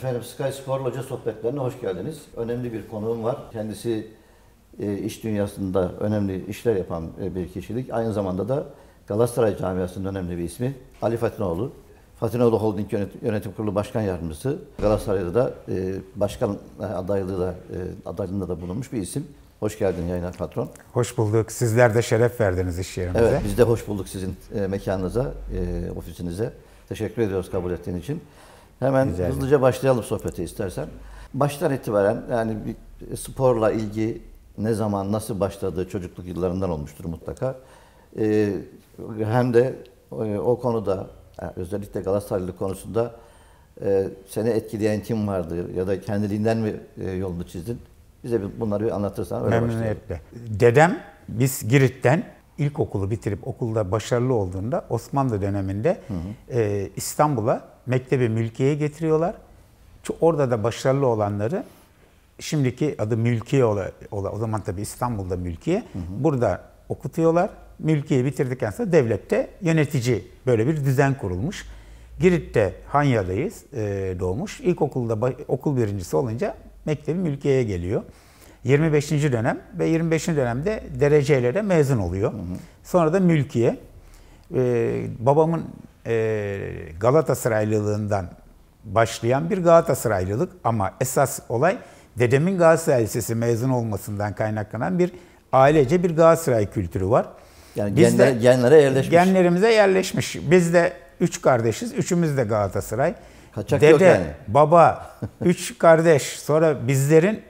Efendim Sky Spor Loca sohbetlerine hoş geldiniz. Önemli bir konuğum var. Kendisi e, iş dünyasında önemli işler yapan e, bir kişilik. Aynı zamanda da Galatasaray camiasının önemli bir ismi Ali Fatinoğlu. Fatinoğlu Holding Yönetim, Kurulu Başkan Yardımcısı. Galatasaray'da da e, başkan e, adaylığı da e, adaylığında da bulunmuş bir isim. Hoş geldin yayına patron. Hoş bulduk. Sizler de şeref verdiniz iş yerimize. Evet biz de hoş bulduk sizin e, mekanınıza, e, ofisinize. Teşekkür ediyoruz kabul ettiğin için. Hemen Güzel. hızlıca başlayalım sohbete istersen. Baştan itibaren yani bir sporla ilgi ne zaman, nasıl başladığı çocukluk yıllarından olmuştur mutlaka. Ee, hem de e, o konuda yani e, özellikle Galatasaraylı konusunda e, seni etkileyen kim vardı ya da kendiliğinden mi e, yolunu çizdin? Bize bunları bir anlatırsan öyle Memnuniyetle. Başlayalım. Dedem biz Girit'ten ilkokulu bitirip okulda başarılı olduğunda Osmanlı döneminde hı hı. E, İstanbul'a mektebi mülkiye getiriyorlar. Orada da başarılı olanları şimdiki adı mülkiye ola, ola o zaman tabii İstanbul'da mülkiye. Hı hı. Burada okutuyorlar. Mülkiye bitirdikten sonra devlette yönetici böyle bir düzen kurulmuş. Girit'te Hanya'dayız e, doğmuş. İlkokulda okul birincisi olunca mektebi mülkiyeye geliyor. 25. dönem ve 25. dönemde dereceyle de mezun oluyor. Hı hı. Sonra da mülkiye. Ee, babamın e, Galatasaraylılığından başlayan bir Galatasaraylılık ama esas olay dedemin Galatasaray Lisesi mezun olmasından kaynaklanan bir ailece bir Galatasaray kültürü var. Yani Biz genler, de, genlere yerleşmiş. Genlerimize yerleşmiş. Biz de üç kardeşiz. Üçümüz de Galatasaray. Kaçak Dede, yok yani. baba, üç kardeş. Sonra bizlerin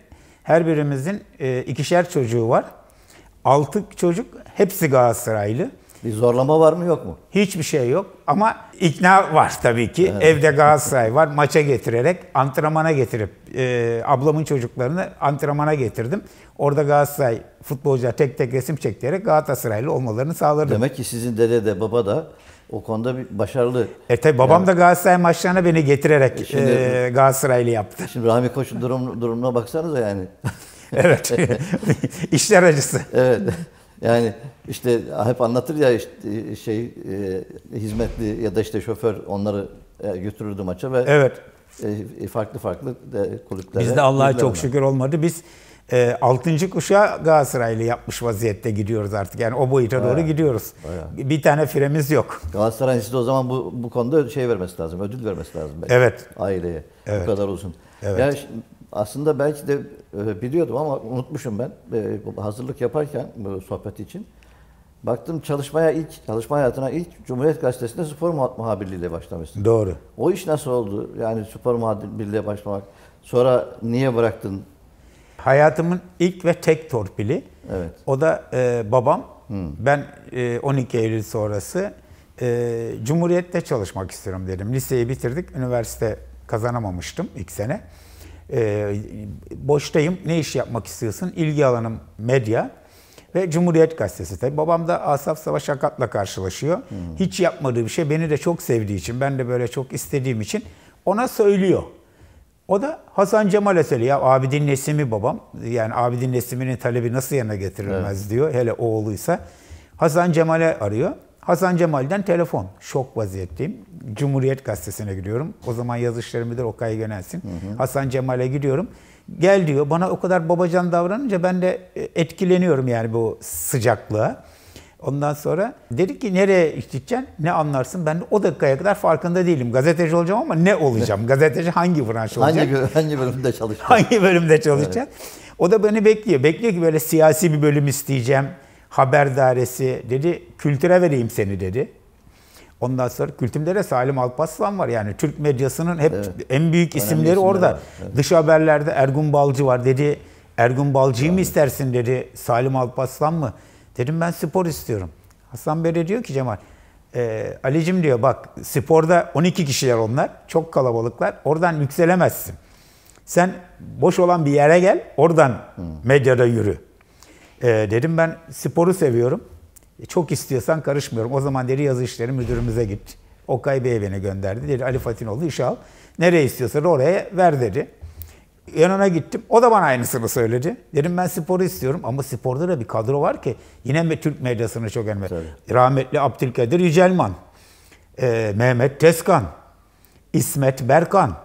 her birimizin e, ikişer çocuğu var. Altı çocuk hepsi Galatasaraylı. Bir zorlama var mı yok mu? Hiçbir şey yok ama ikna var tabii ki. Evet. Evde Galatasaray var maça getirerek antrenmana getirip e, ablamın çocuklarını antrenmana getirdim. Orada Galatasaray futbolcular tek tek resim çektirerek Galatasaraylı olmalarını sağladım. Demek ki sizin dede de baba da o konuda bir başarılı. E tabi babam yani, da Galatasaray maçlarına beni getirerek e şimdi, e, Galatasaraylı yaptı. Şimdi Rami Koç'un durum, durumuna baksanıza yani. evet. İşler acısı. Evet. Yani işte hep anlatır ya işte e, şey e, hizmetli ya da işte şoför onları e, götürürdü maça ve evet. E, e farklı farklı e, de kulüplere. Bizde Allah'a çok şükür olmadı. Biz e, 6. kuşağı Galatasaraylı yapmış vaziyette gidiyoruz artık. Yani o boyuta bayağı, doğru gidiyoruz. Bayağı. Bir tane firemiz yok. Galatasaray'ın size o zaman bu, bu konuda şey vermesi lazım, ödül vermesi lazım. Belki. Evet. Aileye. Evet. Bu kadar olsun. Evet. Yani aslında belki de e, biliyordum ama unutmuşum ben. E, hazırlık yaparken bu sohbet için. Baktım çalışmaya ilk, çalışma hayatına ilk Cumhuriyet Gazetesi'nde spor muhabirliğiyle başlamıştım. Doğru. O iş nasıl oldu? Yani spor muhabirliğe başlamak. Sonra niye bıraktın? Hayatımın ilk ve tek torpili. Evet. O da e, babam. Hmm. Ben e, 12 Eylül sonrası e, Cumhuriyet'te çalışmak istiyorum dedim. Liseyi bitirdik. Üniversite kazanamamıştım ilk sene e, boştayım, ne iş yapmak istiyorsun? İlgi alanım medya ve Cumhuriyet Gazetesi. Tabii babam da Asaf Savaş Akat'la karşılaşıyor. Hmm. Hiç yapmadığı bir şey, beni de çok sevdiği için, ben de böyle çok istediğim için ona söylüyor. O da Hasan Cemal'e söylüyor. Ya Abidin Nesimi babam. Yani Abidin Nesimi'nin talebi nasıl yerine getirilmez evet. diyor. Hele oğluysa. Hasan Cemal'e arıyor. Hasan Cemal'den telefon. Şok vaziyetteyim. Cumhuriyet Gazetesi'ne gidiyorum. O zaman yazışları müdür Okay Gönelsin. Hı hı. Hasan Cemal'e gidiyorum. Gel diyor. Bana o kadar babacan davranınca ben de e, etkileniyorum yani bu sıcaklığa. Ondan sonra dedik ki nereye gideceksin? Ne anlarsın? Ben de o dakikaya kadar farkında değilim. Gazeteci olacağım ama ne olacağım? Gazeteci hangi branş olacak? Hangi, hangi bölümde çalışacak? hangi bölümde çalışacak? Evet. O da beni bekliyor. Bekliyor ki böyle siyasi bir bölüm isteyeceğim haber dairesi dedi kültüre vereyim seni dedi. Ondan sonra kültümde de Salim Alparslan var yani Türk medyasının hep evet. en büyük Önemli isimleri orada. Var. Evet. Dış haberlerde Ergun Balcı var dedi. Ergun Balcı'yı yani. mı istersin dedi. Salim Alparslan mı? Dedim ben spor istiyorum. Hasan Bere diyor ki Cemal e, Ali'cim diyor bak sporda 12 kişiler onlar. Çok kalabalıklar. Oradan yükselemezsin. Sen boş olan bir yere gel. Oradan hmm. medyada yürü. E, dedim ben sporu seviyorum. E, çok istiyorsan karışmıyorum. O zaman dedi yazı işleri müdürümüze git. Okay Bey beni gönderdi. Dedi Ali Fatinoğlu işe al. Nereye istiyorsan oraya ver dedi. Yanına gittim. O da bana aynısını söyledi. Dedim ben sporu istiyorum ama sporda da bir kadro var ki yine Türk medyasını çok önemli. Rahmetli Abdülkadir Yücelman, e, Mehmet Teskan, İsmet Berkan,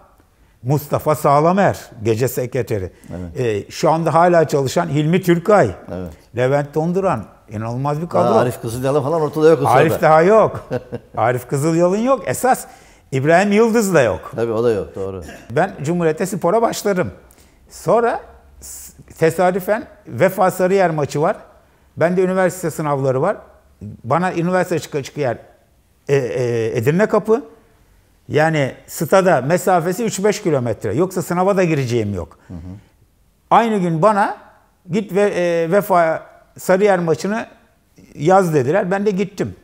Mustafa Sağlamer, gece sekreteri. Evet. E, şu anda hala çalışan Hilmi Türkay. Evet. Levent Donduran. inanılmaz bir kadro. Aa, Arif Kızılyalı falan ortada yok. Arif sonra. daha yok. Arif Kızılyalı'nın yok. Esas İbrahim Yıldız da yok. Tabii o da yok doğru. Ben Cumhuriyet'te spora başlarım. Sonra tesadüfen Vefa Sarıyer maçı var. Ben de üniversite sınavları var. Bana üniversite çıkı çıkı yer e, e, Edirne Kapı. Yani stada mesafesi 3-5 kilometre. Yoksa sınava da gireceğim yok. Hı hı. Aynı gün bana git ve e, Vefa Sarıyer maçını yaz dediler. Ben de gittim.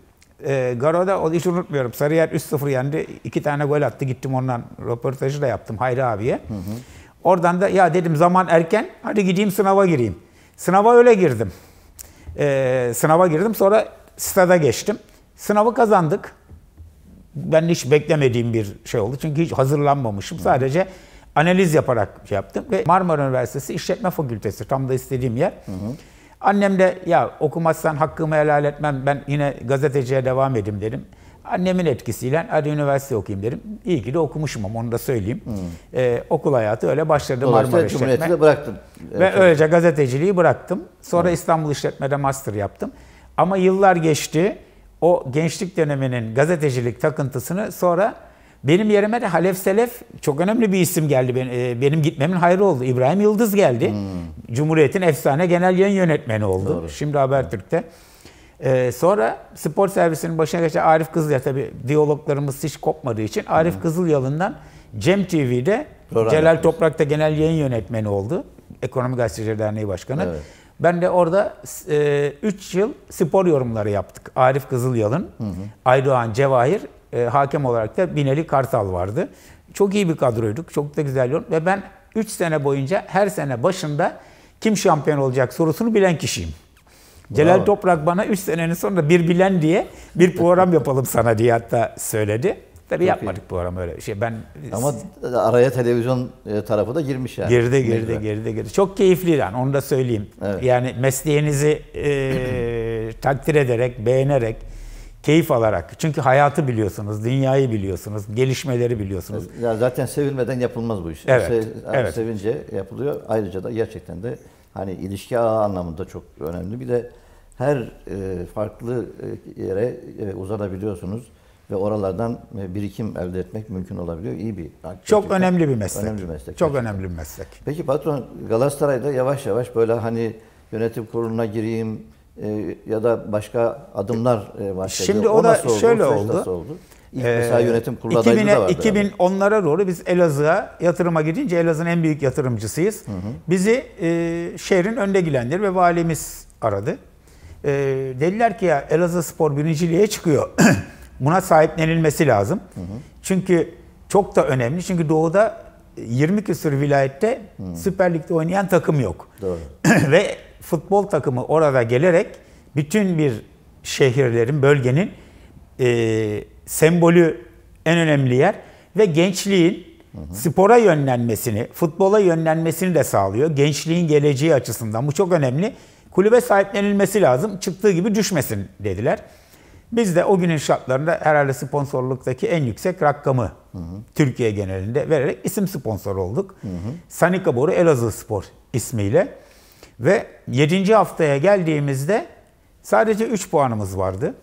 E, Garo'da o hiç unutmuyorum. Sarıyer 3-0 yendi. iki tane gol attı. Gittim ondan röportajı da yaptım Hayri abiye. Hı hı. Oradan da ya dedim zaman erken. Hadi gideyim sınava gireyim. Sınava öyle girdim. E, sınava girdim. Sonra stada geçtim. Sınavı kazandık ben hiç beklemediğim bir şey oldu. Çünkü hiç hazırlanmamışım. Sadece analiz yaparak şey yaptım. Ve Marmara Üniversitesi İşletme Fakültesi tam da istediğim yer. Hı hı. Annem de ya okumazsan hakkımı helal etmem ben yine gazeteciye devam edeyim dedim. Annemin etkisiyle hadi üniversite okuyayım dedim. İyi ki de okumuşum ama onu da söyleyeyim. Hmm. Ee, okul hayatı öyle başladı Marmara Cumhuriyeti İşletme. bıraktım. Ve evet. öylece gazeteciliği bıraktım. Sonra hmm. İstanbul İşletme'de master yaptım. Ama yıllar geçti o gençlik döneminin gazetecilik takıntısını sonra benim yerime de Halef Selef çok önemli bir isim geldi. E, benim gitmemin hayrı oldu. İbrahim Yıldız geldi. Hmm. Cumhuriyet'in efsane genel yayın yönetmeni oldu. Doğru. Şimdi Habertürk'te. Ee, sonra spor servisinin başına geçen Arif Kızılya tabi diyaloglarımız hiç kopmadığı için Arif hmm. Kızılyalı'ndan Cem TV'de Doğru Celal Toprak'ta genel yayın yönetmeni oldu. Ekonomi Gazeteciler Derneği Başkanı. Evet. Ben de orada 3 e, yıl spor yorumları yaptık. Arif Kızılyalın, Aydoğan Cevahir, e, hakem olarak da Binali Kartal vardı. Çok iyi bir kadroyduk. Çok da güzel yorum. Ve ben 3 sene boyunca her sene başında kim şampiyon olacak sorusunu bilen kişiyim. Bravo. Celal Toprak bana 3 senenin sonunda bir bilen diye bir program yapalım sana diye hatta söyledi. Tabii yapmadık bu arama böyle. şey. Ben Ama araya televizyon e, tarafı da girmiş yani. Girdi girdi girdi girdi. Çok keyifli yani onu da söyleyeyim. Evet. Yani mesleğinizi e, takdir ederek, beğenerek, keyif alarak. Çünkü hayatı biliyorsunuz, dünyayı biliyorsunuz, gelişmeleri biliyorsunuz. Ya zaten sevilmeden yapılmaz bu iş. Evet. Se, evet. Sevince yapılıyor. Ayrıca da gerçekten de hani ilişki ağı anlamında çok önemli. Bir de her e, farklı e, yere e, uzanabiliyorsunuz ve oralardan e, birikim elde etmek mümkün olabiliyor. İyi bir Çok önemli bir meslek. Önemli bir meslek. Çok gerçekten. önemli bir meslek. Peki patron Galatasaray'da yavaş yavaş böyle hani yönetim kuruluna gireyim e, ya da başka adımlar e, başladı. Şimdi o, o da oldu? şöyle oldu. Nasıl oldu? İlk ee, mesela yönetim kurulu adaylığı da e, vardı. 2010'lara yani. doğru biz Elazığ'a yatırıma gidince Elazığ'ın en büyük yatırımcısıyız. Hı hı. Bizi e, şehrin önde gelenleri ve valimiz aradı. E, dediler ki ya Elazığ Spor birinciliğe çıkıyor. Buna sahiplenilmesi lazım. Hı hı. Çünkü çok da önemli. Çünkü doğuda 20 küsur vilayette hı. Süper Lig'de oynayan takım yok. Doğru. Ve futbol takımı orada gelerek bütün bir şehirlerin, bölgenin e, sembolü en önemli yer ve gençliğin hı hı. spora yönlenmesini, futbola yönlenmesini de sağlıyor. Gençliğin geleceği açısından bu çok önemli. Kulübe sahiplenilmesi lazım. Çıktığı gibi düşmesin dediler. Biz de o günün şartlarında herhalde sponsorluktaki en yüksek rakamı hı hı. Türkiye genelinde vererek isim sponsor olduk. Hı hı. Sanika Boru Elazığ Spor ismiyle. Ve 7. haftaya geldiğimizde sadece 3 puanımız vardı.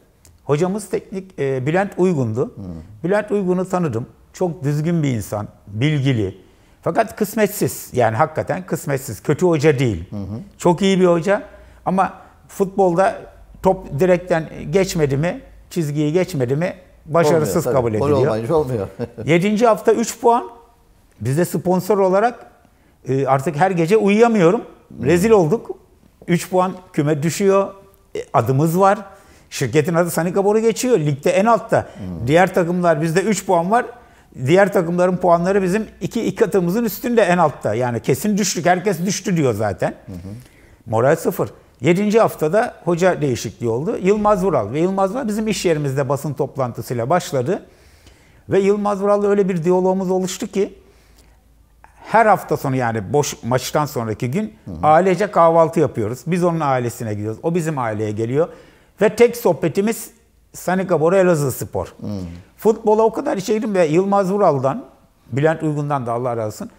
Hocamız teknik e, Bülent Uygun'du. Hı. Bülent Uygun'u tanıdım. Çok düzgün bir insan, bilgili. Fakat kısmetsiz. Yani hakikaten kısmetsiz. Kötü hoca değil. Hı hı. Çok iyi bir hoca ama futbolda top direkten geçmedi mi, çizgiyi geçmedi mi başarısız olmuyor, kabul ediliyor. Gol olmayınca olmuyor. 7. hafta 3 puan. Biz sponsor olarak e, artık her gece uyuyamıyorum. Hmm. Rezil olduk. 3 puan küme düşüyor. E, adımız var. Şirketin adı Sanika Boru geçiyor. Ligde en altta. Hmm. Diğer takımlar bizde 3 puan var. Diğer takımların puanları bizim iki, iki katımızın üstünde en altta. Yani kesin düştük. Herkes düştü diyor zaten. Hı Moral sıfır. Yedinci haftada hoca değişikliği oldu. Yılmaz Vural ve Yılmaz Vural bizim iş yerimizde basın toplantısıyla başladı. Ve Yılmaz Vural'la öyle bir diyalogumuz oluştu ki her hafta sonu yani boş maçtan sonraki gün hı hı. ailece kahvaltı yapıyoruz. Biz onun ailesine gidiyoruz. O bizim aileye geliyor. Ve tek sohbetimiz Sanika Bora Elazığ Spor. Hı. Futbola o kadar içe ve Yılmaz Vural'dan, Bülent Uygun'dan da Allah razı olsun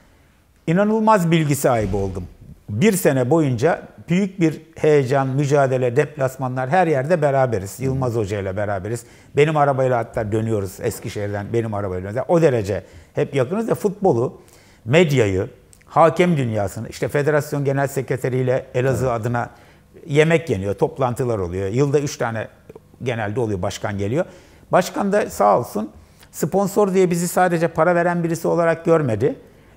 inanılmaz bilgi sahibi oldum. Bir sene boyunca büyük bir heyecan, mücadele, deplasmanlar her yerde beraberiz. Yılmaz Hoca ile beraberiz. Benim arabayla hatta dönüyoruz Eskişehir'den benim arabayla. O derece hep yakınız da futbolu, medyayı, hakem dünyasını, işte federasyon genel sekreteriyle Elazığ evet. adına yemek yeniyor, toplantılar oluyor. Yılda üç tane genelde oluyor başkan geliyor. Başkan da sağ olsun sponsor diye bizi sadece para veren birisi olarak görmedi.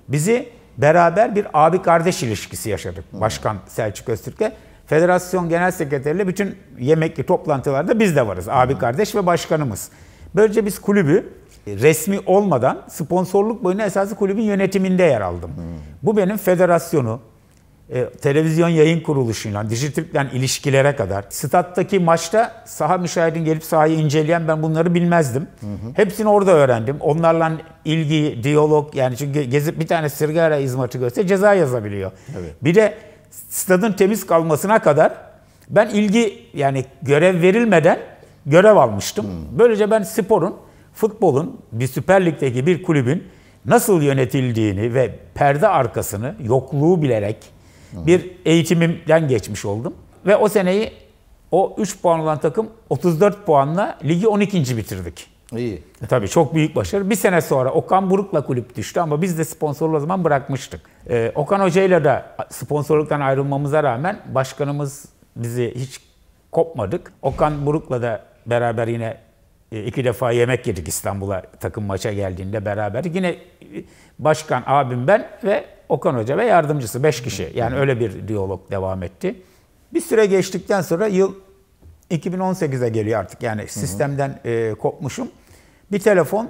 Bizi beraber bir abi kardeş ilişkisi yaşadık hmm. Başkan Selçuk Öztürk'e. Federasyon Genel Sekreteriyle bütün yemekli toplantılarda biz de varız. Abi hmm. kardeş ve başkanımız. Böylece biz kulübü e, resmi olmadan sponsorluk boyunca esası kulübün yönetiminde yer aldım. Hmm. Bu benim federasyonu, e, televizyon yayın kuruluşuyla, Dijitürk'le ilişkilere kadar, stattaki maçta saha müşahidin gelip sahayı inceleyen ben bunları bilmezdim. Hı hı. Hepsini orada öğrendim. Onlarla ilgi, diyalog yani çünkü gezip bir tane sırgara izmaçı görse ceza yazabiliyor. Evet. Bir de stadın temiz kalmasına kadar ben ilgi yani görev verilmeden görev almıştım. Hmm. Böylece ben sporun, futbolun bir Süper Lig'deki bir kulübün nasıl yönetildiğini ve perde arkasını, yokluğu bilerek, bir eğitimimden geçmiş oldum. Ve o seneyi o 3 puan olan takım 34 puanla ligi 12. bitirdik. İyi. E, tabii çok büyük başarı. Bir sene sonra Okan Buruk'la kulüp düştü ama biz de sponsorluğu o zaman bırakmıştık. Ee, Okan Hoca'yla da sponsorluktan ayrılmamıza rağmen başkanımız bizi hiç kopmadık. Okan Buruk'la da beraber yine e, iki defa yemek yedik İstanbul'a takım maça geldiğinde beraber. Yine e, başkan abim ben ve Okan Hoca ve yardımcısı 5 kişi. Yani öyle bir diyalog devam etti. Bir süre geçtikten sonra yıl 2018'e geliyor artık. Yani sistemden e, kopmuşum. Bir telefon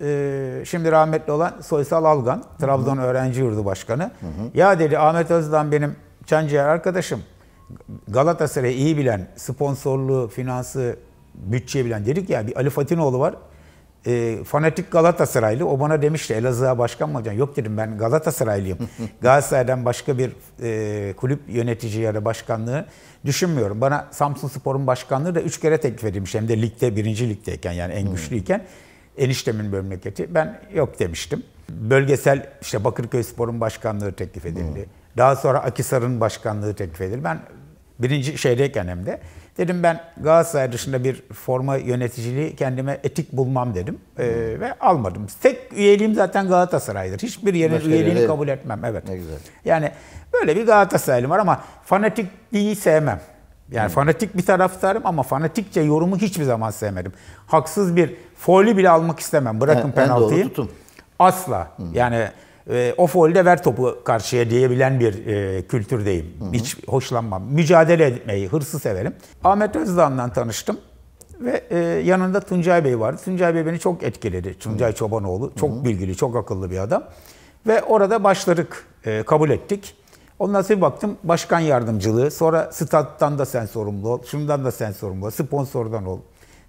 e, şimdi rahmetli olan Soysal Algan, Trabzon Öğrenci Yurdu Başkanı. Hı hı. Ya dedi Ahmet Özdan benim Çancıyer arkadaşım. Galatasaray'ı iyi bilen, sponsorluğu, finansı, bütçeyi bilen. Dedik ya bir Ali Fatinoğlu var e, fanatik Galatasaraylı. O bana demişti Elazığ'a başkan mı olacaksın? Yok dedim ben Galatasaraylıyım. Galatasaray'dan başka bir e, kulüp yönetici ya da başkanlığı düşünmüyorum. Bana Samsun Spor'un başkanlığı da 3 kere teklif edilmiş. Hem de ligde, birinci ligdeyken yani en hmm. güçlüyken. Eniştemin memleketi. Ben yok demiştim. Bölgesel işte Bakırköy Spor'un başkanlığı teklif edildi. Hmm. Daha sonra Akisar'ın başkanlığı teklif edildi. Ben birinci şeydeyken hem de Dedim ben Galatasaray dışında bir forma yöneticiliği kendime etik bulmam dedim. E, ve almadım. Tek üyeliğim zaten Galatasaray'dır. Hiçbir yerin Başka üyeliğini yere... kabul etmem. Evet. Ne güzel. Yani böyle bir Galatasaraylım var ama fanatikliği sevmem. Yani hmm. fanatik bir taraftarım ama fanatikçe yorumu hiçbir zaman sevmedim. Haksız bir foli bile almak istemem. Bırakın en, penaltıyı. En doğru tutum. Asla. Hmm. Yani ee, o folde ver topu karşıya diyebilen bir e, kültürdeyim. Hı hı. Hiç hoşlanmam. Mücadele etmeyi, hırsı severim. Ahmet Özdağ'la tanıştım ve e, yanında Tuncay Bey vardı. Tuncay Bey beni çok etkiledi. Tuncay hı. Çobanoğlu çok hı hı. bilgili, çok akıllı bir adam. Ve orada başladık, e, kabul ettik. Ondan sonra baktım başkan yardımcılığı, sonra stat'tan da sen sorumlu ol, şundan da sen sorumlu ol, sponsordan ol,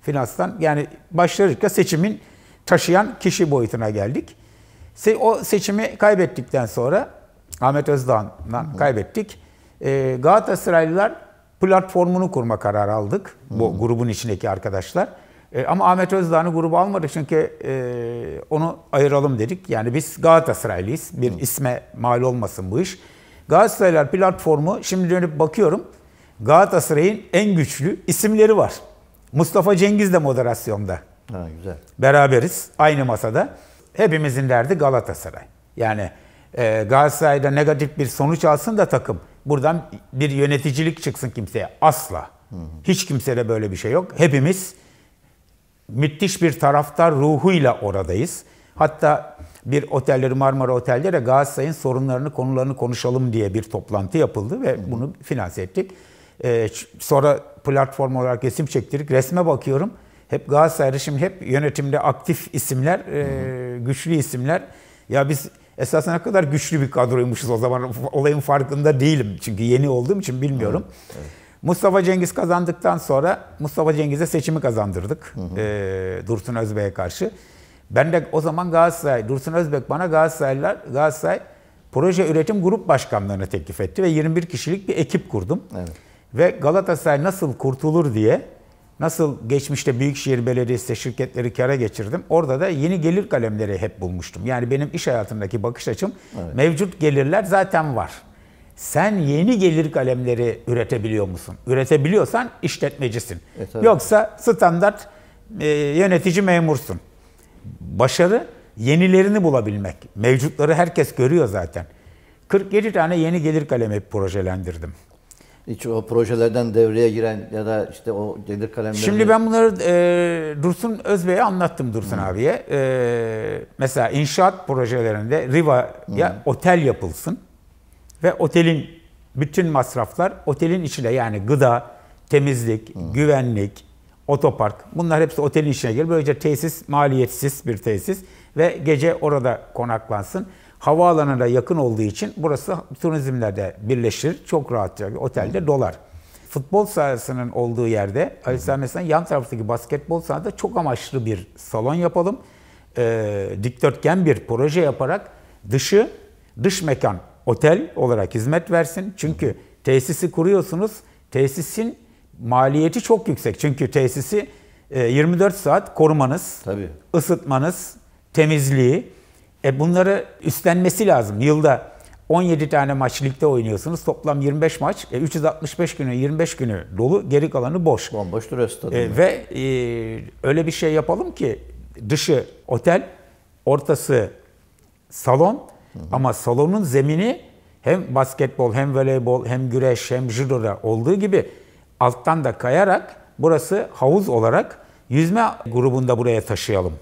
finanstan. Yani başladıkça seçimin taşıyan kişi boyutuna geldik. Se o seçimi kaybettikten sonra Ahmet Özdağ'la kaybettik. E, Galatasaraylılar platformunu kurma kararı aldık. Bu Hı-hı. grubun içindeki arkadaşlar. E, ama Ahmet Özdağ'ı grubu almadık çünkü e, onu ayıralım dedik. Yani biz Galatasaraylıyız. Bir Hı-hı. isme mal olmasın bu iş. Galatasaraylar platformu şimdi dönüp bakıyorum. Galatasaray'ın en güçlü isimleri var. Mustafa Cengiz de moderasyonda. Ha, güzel. Beraberiz aynı masada hepimizin derdi Galatasaray. Yani e, Galatasaray'da negatif bir sonuç alsın da takım buradan bir yöneticilik çıksın kimseye. Asla. Hı hı. Hiç kimsede böyle bir şey yok. Hepimiz müthiş bir taraftar ruhuyla oradayız. Hatta bir otelleri Marmara Otelleri Galatasaray'ın sorunlarını, konularını konuşalım diye bir toplantı yapıldı ve bunu finanse ettik. Ee, sonra platform olarak resim çektirdik. Resme bakıyorum hep Galatasaray'da şimdi hep yönetimde aktif isimler, e, güçlü isimler. Ya biz esasında ne kadar güçlü bir kadroymuşuz o zaman olayın farkında değilim. Çünkü yeni olduğum için bilmiyorum. Evet, Mustafa Cengiz kazandıktan sonra Mustafa Cengiz'e seçimi kazandırdık hı hı. E, Dursun Özbek'e karşı. Ben de o zaman Galatasaray, Dursun Özbek bana Galatasaraylar, Galatasaray proje üretim grup başkanlığını teklif etti ve 21 kişilik bir ekip kurdum. Evet. Ve Galatasaray nasıl kurtulur diye Nasıl geçmişte Büyükşehir Belediyesi'de şirketleri kara geçirdim. Orada da yeni gelir kalemleri hep bulmuştum. Yani benim iş hayatımdaki bakış açım evet. mevcut gelirler zaten var. Sen yeni gelir kalemleri üretebiliyor musun? Üretebiliyorsan işletmecisin. E, Yoksa standart e, yönetici memursun. Başarı yenilerini bulabilmek. Mevcutları herkes görüyor zaten. 47 tane yeni gelir kalemi projelendirdim hiç o projelerden devreye giren ya da işte o gelir kalemleri... Şimdi ben bunları e, Dursun Özbey'e anlattım Dursun Hı. Hmm. abiye. E, mesela inşaat projelerinde Riva'ya hmm. Hı. otel yapılsın ve otelin bütün masraflar otelin içine yani gıda, temizlik, Hı. Hmm. güvenlik, otopark bunlar hepsi otelin içine girer. Böylece tesis maliyetsiz bir tesis ve gece orada konaklansın havaalanına yakın olduğu için burası turizmlerde birleşir. Çok rahatça otelde dolar. Futbol sahasının olduğu yerde Ali Sami yan taraftaki basketbol sahada çok amaçlı bir salon yapalım. E, dikdörtgen bir proje yaparak dışı dış mekan otel olarak hizmet versin. Çünkü tesisi kuruyorsunuz. Tesisin maliyeti çok yüksek. Çünkü tesisi 24 e, saat korumanız, Tabii. ısıtmanız, temizliği, e bunları üstlenmesi lazım. Yılda 17 tane maç ligde oynuyorsunuz. Toplam 25 maç. E, 365 günü 25 günü dolu. Geri kalanı boş. Bomboş duruyor stadyum. E, ve e, öyle bir şey yapalım ki dışı otel, ortası salon hı hı. ama salonun zemini hem basketbol hem voleybol hem güreş hem judoda olduğu gibi alttan da kayarak burası havuz olarak yüzme grubunda buraya taşıyalım.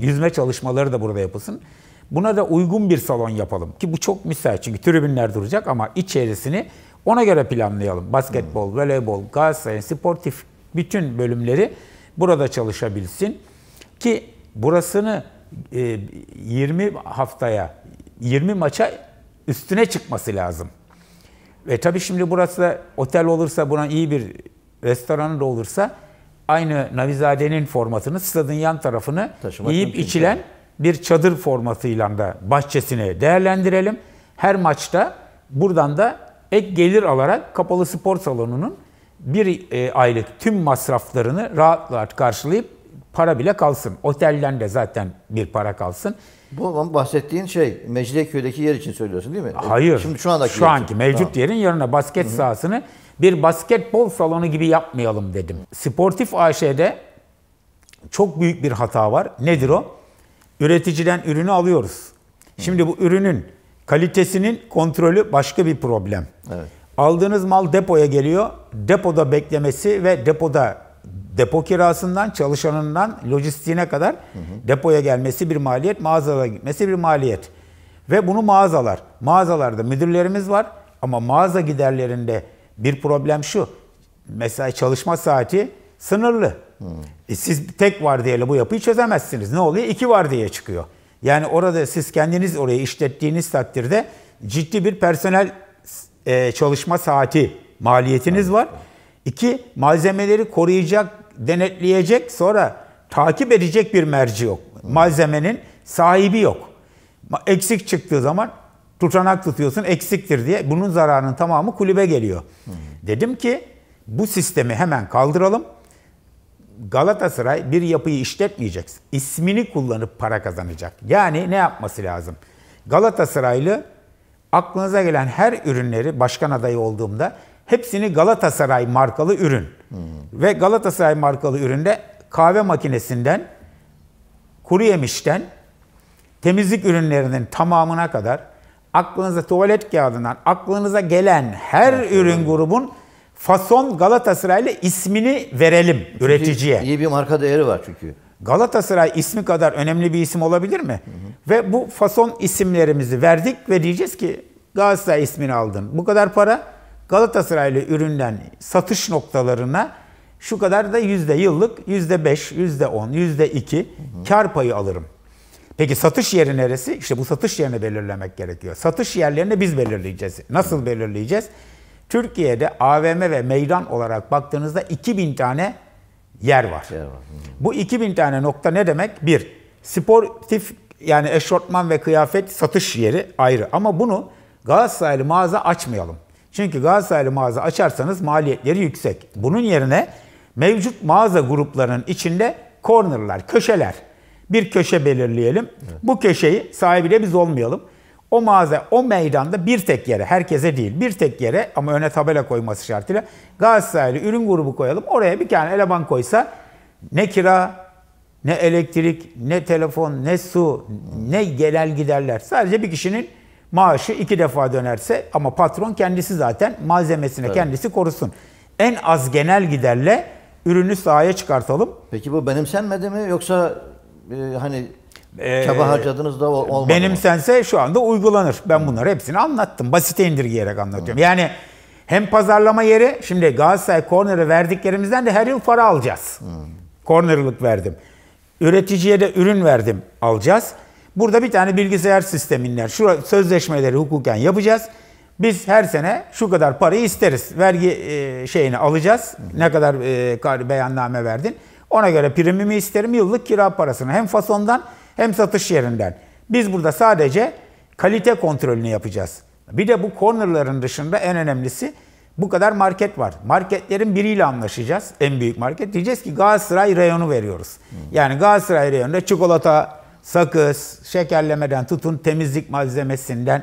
Yüzme çalışmaları da burada yapılsın. Buna da uygun bir salon yapalım ki bu çok müsait çünkü tribünler duracak ama içerisini ona göre planlayalım. Basketbol, voleybol, Galatasaray'ın sportif bütün bölümleri burada çalışabilsin ki burasını 20 e, haftaya 20 maça üstüne çıkması lazım. Ve tabii şimdi burası da otel olursa buna iyi bir restoranı da olursa aynı Navizade'nin formatını stadın yan tarafını Taşımak yiyip içilen bir çadır formatıyla da bahçesini değerlendirelim. Her maçta buradan da ek gelir alarak kapalı spor salonunun bir e, aylık tüm masraflarını rahat rahat karşılayıp para bile kalsın. Otelden de zaten bir para kalsın. Bu bahsettiğin şey Mecidiyeköy'deki yer için söylüyorsun değil mi? E, Hayır. Şimdi şu andaki Şu anki için. mevcut tamam. yerin yanına basket Hı-hı. sahasını bir basketbol salonu gibi yapmayalım dedim. Sportif AŞ'de çok büyük bir hata var. Nedir o? üreticiden ürünü alıyoruz. Şimdi bu ürünün kalitesinin kontrolü başka bir problem. Evet. Aldığınız mal depoya geliyor. Depoda beklemesi ve depoda depo kirasından, çalışanından, lojistiğine kadar hı hı. depoya gelmesi bir maliyet, mağazalara gitmesi bir maliyet. Ve bunu mağazalar, mağazalarda müdürlerimiz var ama mağaza giderlerinde bir problem şu. Mesela çalışma saati sınırlı. E siz tek var vardiyalı bu yapıyı çözemezsiniz. Ne oluyor? İki diye çıkıyor. Yani orada siz kendiniz orayı işlettiğiniz takdirde ciddi bir personel e, çalışma saati maliyetiniz var. İki, malzemeleri koruyacak, denetleyecek, sonra takip edecek bir merci yok. Malzemenin sahibi yok. Eksik çıktığı zaman tutanak tutuyorsun eksiktir diye. Bunun zararının tamamı kulübe geliyor. Dedim ki bu sistemi hemen kaldıralım Galatasaray bir yapıyı işletmeyecek. İsmini kullanıp para kazanacak. Yani ne yapması lazım? Galatasaraylı aklınıza gelen her ürünleri başkan adayı olduğumda hepsini Galatasaray markalı ürün. Hmm. Ve Galatasaray markalı üründe kahve makinesinden, kuru yemişten, temizlik ürünlerinin tamamına kadar aklınıza tuvalet kağıdından aklınıza gelen her evet, şey ürün grubun fason Galatasaraylı ismini verelim çünkü üreticiye. İyi bir marka değeri var çünkü. Galatasaray ismi kadar önemli bir isim olabilir mi? Hı hı. Ve bu fason isimlerimizi verdik ve diyeceğiz ki Galatasaray ismini aldın. Bu kadar para Galatasaraylı üründen satış noktalarına şu kadar da yüzde yıllık yüzde beş, yüzde on, yüzde iki kar payı alırım. Peki satış yeri neresi? İşte bu satış yerini belirlemek gerekiyor. Satış yerlerini biz belirleyeceğiz. Nasıl belirleyeceğiz? Türkiye'de AVM ve meydan olarak baktığınızda 2000 tane yer var. Yer var. Bu 2000 tane nokta ne demek? Bir, sportif yani eşortman ve kıyafet satış yeri ayrı. Ama bunu Galatasaraylı mağaza açmayalım. Çünkü Galatasaraylı mağaza açarsanız maliyetleri yüksek. Bunun yerine mevcut mağaza gruplarının içinde cornerlar, köşeler. Bir köşe belirleyelim. Evet. Bu köşeyi sahibi de biz olmayalım. O mağaza, o meydanda bir tek yere, herkese değil, bir tek yere ama öne tabela koyması şartıyla Galatasaraylı ürün grubu koyalım. Oraya bir tane eleman koysa ne kira, ne elektrik, ne telefon, ne su, ne genel giderler. Sadece bir kişinin maaşı iki defa dönerse ama patron kendisi zaten malzemesine evet. kendisi korusun. En az genel giderle ürünü sahaya çıkartalım. Peki bu benimsenmedi mi yoksa e, hani ee, çaba harcadınız da olmadı. Benimsense şu anda uygulanır. Ben bunları hepsini anlattım. Basite indirgeyerek anlatıyorum. Yani hem pazarlama yeri, şimdi Galatasaray Corner'ı verdiklerimizden de her yıl para alacağız. Hı. Corner'lık verdim. Üreticiye de ürün verdim, alacağız. Burada bir tane bilgisayar sisteminden şu sözleşmeleri hukuken yapacağız. Biz her sene şu kadar parayı isteriz. Vergi e, şeyini alacağız. Ne kadar e, beyanname verdin. Ona göre primimi isterim yıllık kira parasını. Hem fasondan hem satış yerinden. Biz burada sadece kalite kontrolünü yapacağız. Bir de bu cornerların dışında en önemlisi bu kadar market var. Marketlerin biriyle anlaşacağız. En büyük market. Diyeceğiz ki Galatasaray reyonu veriyoruz. Yani Galatasaray reyonunda çikolata, sakız, şekerlemeden tutun temizlik malzemesinden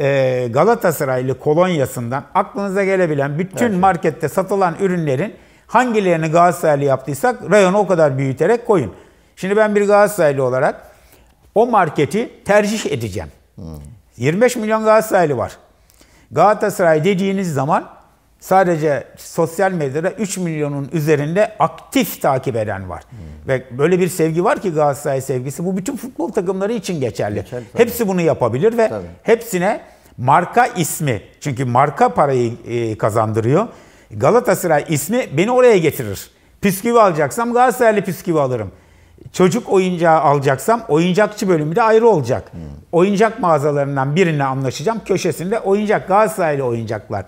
e, Galatasaraylı kolonyasından aklınıza gelebilen bütün şey. markette satılan ürünlerin hangilerini Galatasaraylı yaptıysak reyonu o kadar büyüterek koyun. Şimdi ben bir Galatasaraylı olarak o marketi tercih edeceğim. Hmm. 25 milyon Galatasaraylı var. Galatasaray dediğiniz zaman sadece sosyal medyada 3 milyonun üzerinde aktif takip eden var. Hmm. Ve böyle bir sevgi var ki Galatasaray sevgisi bu bütün futbol takımları için geçerli. Geçer, Hepsi bunu yapabilir ve tabii. hepsine marka ismi çünkü marka parayı e, kazandırıyor. Galatasaray ismi beni oraya getirir. Püsküvi alacaksam Galatasaraylı püsküvi alırım çocuk oyuncağı alacaksam oyuncakçı bölümü de ayrı olacak. Hmm. Oyuncak mağazalarından birine anlaşacağım. Köşesinde oyuncak Galatasaraylı oyuncaklar.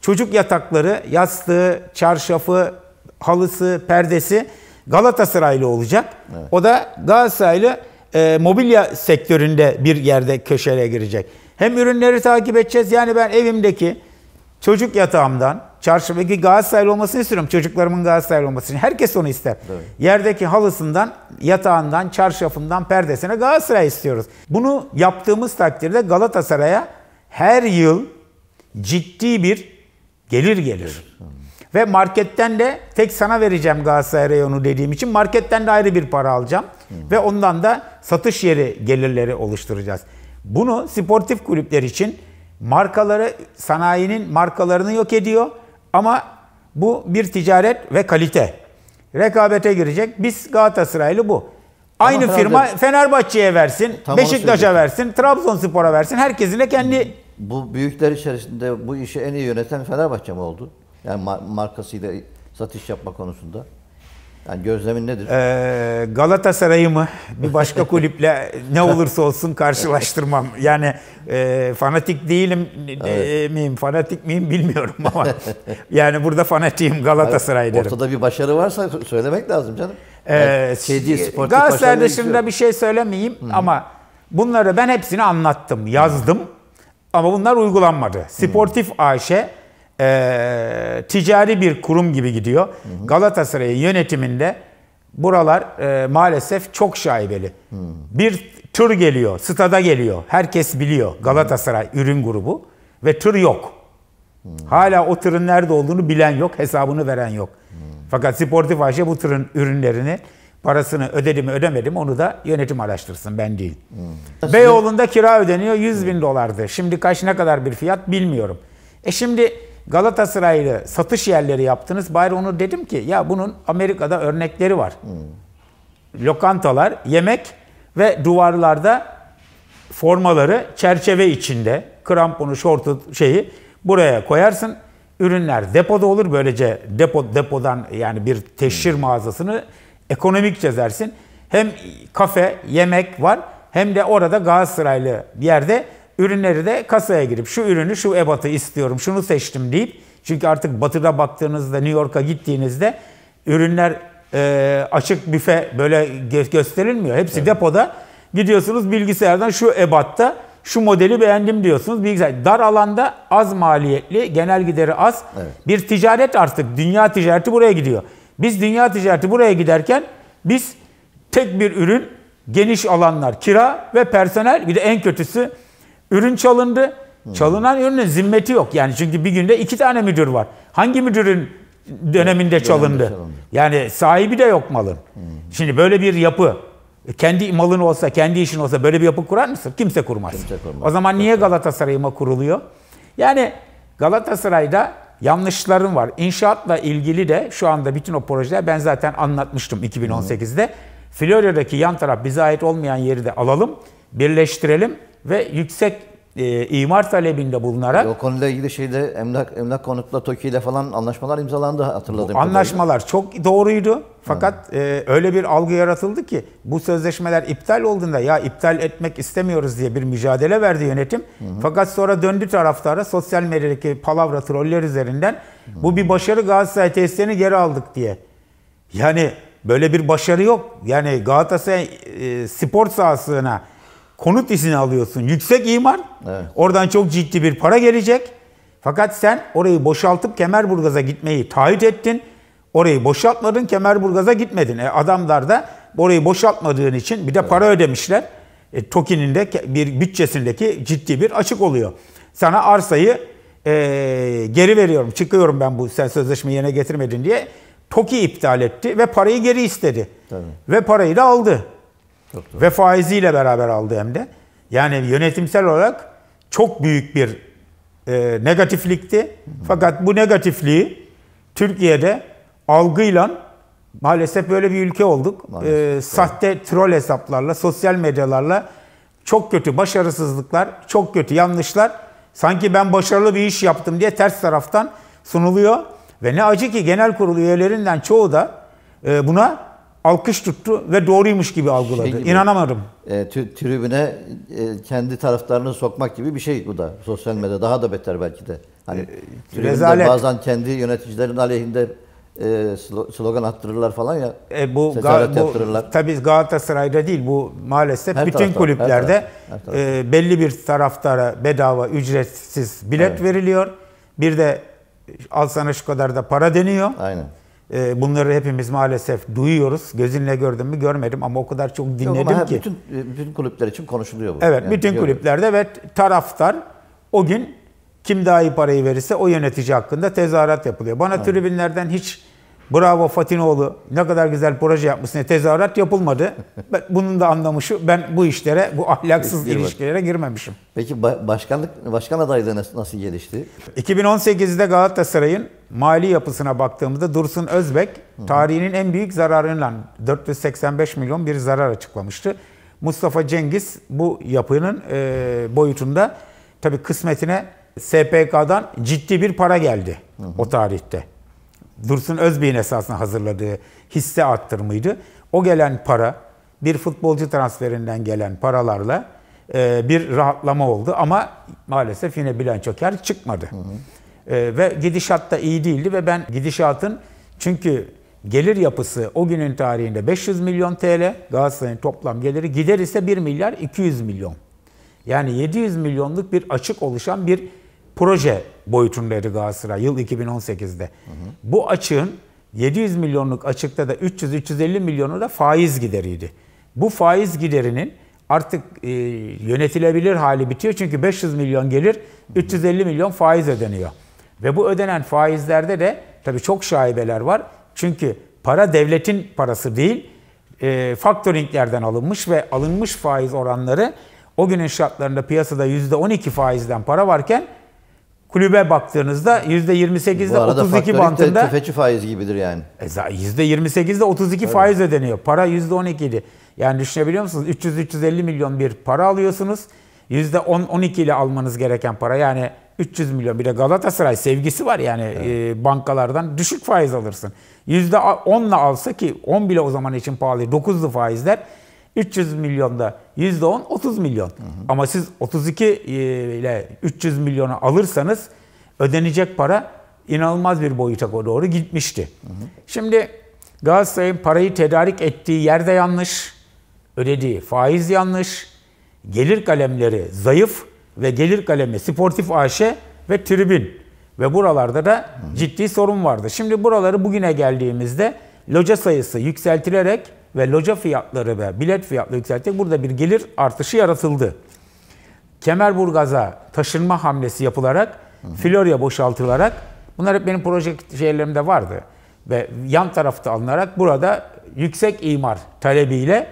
Çocuk yatakları, yastığı, çarşafı, halısı, perdesi Galatasaraylı olacak. Evet. O da Galatasaraylı e, mobilya sektöründe bir yerde köşeye girecek. Hem ürünleri takip edeceğiz. Yani ben evimdeki çocuk yatağımdan, Çarşıdaki Galatasaraylı olmasını istiyorum. Çocuklarımın Galatasaraylı olmasını. Herkes onu ister. Evet. Yerdeki halısından, yatağından, çarşafından, perdesine Galatasaray istiyoruz. Bunu yaptığımız takdirde Galatasaray'a her yıl ciddi bir gelir gelir. Ve marketten de tek sana vereceğim Galatasaray reyonu dediğim için marketten de ayrı bir para alacağım. Hmm. Ve ondan da satış yeri gelirleri oluşturacağız. Bunu sportif kulüpler için markaları, sanayinin markalarını yok ediyor ama bu bir ticaret ve kalite. Rekabete girecek. Biz Galatasaraylı bu. Aynı Ama firma Fenerbahçe- Fenerbahçe'ye versin, Tam Beşiktaş'a versin, Trabzonspor'a versin. Herkesin de kendi Bu büyükler içerisinde bu işi en iyi yöneten Fenerbahçe mi oldu? Yani markasıyla satış yapma konusunda. Yani gözlemin nedir? Ee, Galatasaray'ı mı bir başka kulüple ne olursa olsun karşılaştırmam. Yani e, fanatik değilim e, evet. e, miyim, fanatik miyim bilmiyorum ama yani burada fanatiyim Galatasaray derim. Ortada bir başarı varsa söylemek lazım canım. Ee, yani şey Galatasaray dışında bir şey söylemeyeyim Hı-hı. ama bunları ben hepsini anlattım, yazdım Hı-hı. ama bunlar uygulanmadı. Sportif Hı-hı. AŞ e, ticari bir kurum gibi gidiyor. Galatasaray yönetiminde buralar e, maalesef çok şaibeli. Hı. Bir tır geliyor, stada geliyor. Herkes biliyor Galatasaray Hı. ürün grubu ve tır yok. Hı. Hala o tırın nerede olduğunu bilen yok, hesabını veren yok. Hı. Fakat Sportif AŞ e bu tırın ürünlerini parasını ödedi mi ödemedi mi onu da yönetim araştırsın ben değil. Hmm. Beyoğlu'nda kira ödeniyor 100 bin dolardı. Şimdi kaç ne kadar bir fiyat bilmiyorum. E şimdi Galatasaraylı satış yerleri yaptınız. Bari onu dedim ki ya bunun Amerika'da örnekleri var. Hmm. Lokantalar, yemek ve duvarlarda formaları çerçeve içinde kramponu, şortu şeyi buraya koyarsın. Ürünler depoda olur. Böylece depo depodan yani bir teşhir hmm. mağazasını ekonomik çözersin. Hem kafe, yemek var hem de orada Galatasaraylı bir yerde ürünleri de kasaya girip şu ürünü şu ebatı istiyorum şunu seçtim deyip çünkü artık batıda baktığınızda New York'a gittiğinizde ürünler e, açık büfe böyle gö- gösterilmiyor. Hepsi evet. depoda. Gidiyorsunuz bilgisayardan şu ebatta şu modeli beğendim diyorsunuz. Bilgisayar dar alanda az maliyetli, genel gideri az. Evet. Bir ticaret artık dünya ticareti buraya gidiyor. Biz dünya ticareti buraya giderken biz tek bir ürün, geniş alanlar, kira ve personel bir de en kötüsü Ürün çalındı. Çalınan ürünün zimmeti yok. Yani çünkü bir günde iki tane müdür var. Hangi müdürün döneminde çalındı? Yani sahibi de yok malın. Şimdi böyle bir yapı kendi malın olsa, kendi işin olsa böyle bir yapı kurar mısın? Kimse kurmaz. Kimse kurmaz. O zaman niye Galatasaray'ıma kuruluyor? Yani Galatasaray'da yanlışlarım var. İnşaatla ilgili de şu anda bütün o projeler ben zaten anlatmıştım 2018'de. Florya'daki yan taraf bize ait olmayan yeri de alalım, birleştirelim ve yüksek e, imar talebinde bulunarak... O konuyla ilgili şeyde emlak, emlak konutla TOKİ ile falan anlaşmalar imzalandı hatırladığım Anlaşmalar çok doğruydu. Fakat e, öyle bir algı yaratıldı ki bu sözleşmeler iptal olduğunda ya iptal etmek istemiyoruz diye bir mücadele verdi yönetim. Hmm. Fakat sonra döndü taraftara sosyal medyadaki palavra troller üzerinden hmm. bu bir başarı Galatasaray testlerini geri aldık diye. Yani böyle bir başarı yok. Yani Galatasaray e, spor sahasına konut izni alıyorsun. Yüksek imar, Evet. Oradan çok ciddi bir para gelecek. Fakat sen orayı boşaltıp Kemerburgaz'a gitmeyi taahhüt ettin. Orayı boşaltmadın, Kemerburgaz'a gitmedin. E adamlar da orayı boşaltmadığın için bir de para ödemişler. E, TOKİ'nin de bir bütçesindeki ciddi bir açık oluyor. Sana arsayı e, geri veriyorum, çıkıyorum ben bu sen sözleşmeyi yerine getirmedin diye. toki iptal etti ve parayı geri istedi. Tabii. Ve parayı da aldı doğru. Ve faiziyle beraber aldı hem de. Yani yönetimsel olarak çok büyük bir e, negatiflikti. Hı. Fakat bu negatifliği Türkiye'de algıyla maalesef böyle bir ülke olduk. e, sahte troll hesaplarla, sosyal medyalarla çok kötü başarısızlıklar, çok kötü yanlışlar. Sanki ben başarılı bir iş yaptım diye ters taraftan sunuluyor. Ve ne acı ki genel kurul üyelerinden çoğu da e, buna alkış tuttu ve doğruymuş gibi algıladı. Şey gibi, İnanamadım. E, tü, tribüne e, kendi taraftarını sokmak gibi bir şey bu da. Sosyal medyada daha da beter belki de. Hani e, rezalet. bazen kendi yöneticilerin aleyhinde e, slogan attırırlar falan ya. E, bu, ga, bu tabii Galatasaray'da değil bu maalesef her bütün taraftar, kulüplerde her taraftar, her taraftar. E, belli bir taraftara bedava ücretsiz bilet evet. veriliyor. Bir de al sana şu kadar da para deniyor. Aynen. Ee, bunları hepimiz maalesef duyuyoruz. Gözünle gördüm mü görmedim ama o kadar çok dinledim Yok, ki. Bütün, e, bütün kulüpler için konuşuluyor bu. Evet, yani bütün biliyorum. kulüplerde ve taraftar o gün kim daha iyi parayı verirse o yönetici hakkında tezahürat yapılıyor. Bana evet. tribünlerden hiç Bravo Fatinoğlu ne kadar güzel proje yapmışsın. Tezahürat yapılmadı. ben, bunun da anlamı şu ben bu işlere, bu ahlaksız Girmedi. ilişkilere girmemişim. Peki başkanlık başkan adaylığı nasıl, nasıl gelişti? 2018'de Galatasaray'ın mali yapısına baktığımızda Dursun Özbek tarihinin en büyük zararıyla 485 milyon bir zarar açıklamıştı. Mustafa Cengiz bu yapının e, boyutunda tabii kısmetine SPK'dan ciddi bir para geldi hı hı. o tarihte. Dursun Özbey'in esasına hazırladığı hisse arttırımıydı. O gelen para bir futbolcu transferinden gelen paralarla e, bir rahatlama oldu ama maalesef yine bilanço kar çıkmadı. Hı hı. E, ve gidişat da iyi değildi ve ben gidişatın çünkü gelir yapısı o günün tarihinde 500 milyon TL Galatasaray'ın toplam geliri gider ise 1 milyar 200 milyon. Yani 700 milyonluk bir açık oluşan bir proje boyutundaydı Galatasaray yıl 2018'de. Hı hı. Bu açığın 700 milyonluk açıkta da 300-350 milyonu da faiz gideriydi. Bu faiz giderinin artık e, yönetilebilir hali bitiyor. Çünkü 500 milyon gelir, 350 milyon faiz ödeniyor. Ve bu ödenen faizlerde de tabii çok şaibeler var. Çünkü para devletin parası değil, e, faktöringlerden alınmış ve alınmış faiz oranları o günün şartlarında piyasada %12 faizden para varken kulübe baktığınızda %28'de 32 bandında. tefeci faiz gibidir yani. %28'de 32 Öyle. faiz ödeniyor. Para %12 idi. Yani düşünebiliyor musunuz? 300-350 milyon bir para alıyorsunuz. %10-12 ile almanız gereken para yani 300 milyon bir de Galatasaray sevgisi var yani evet. e, bankalardan düşük faiz alırsın. %10'la alsa ki 10 bile o zaman için pahalı 9'lu faizler 300 milyonda yüzde %10 30 milyon. Hı hı. Ama siz 32 e, ile 300 milyonu alırsanız ödenecek para inanılmaz bir boyuta doğru gitmişti. Hı hı. Şimdi Galatasaray'ın parayı tedarik ettiği yerde yanlış, ödediği faiz yanlış, gelir kalemleri zayıf ve gelir kalemi sportif AŞ ve tribün. Ve buralarda da hı. ciddi sorun vardı. Şimdi buraları bugüne geldiğimizde loca sayısı yükseltilerek ve loca fiyatları ve bilet fiyatları yükselterek burada bir gelir artışı yaratıldı. Kemerburgaz'a taşınma hamlesi yapılarak Florya boşaltılarak bunlar hep benim proje şeylerimde vardı. Ve yan tarafta alınarak burada yüksek imar talebiyle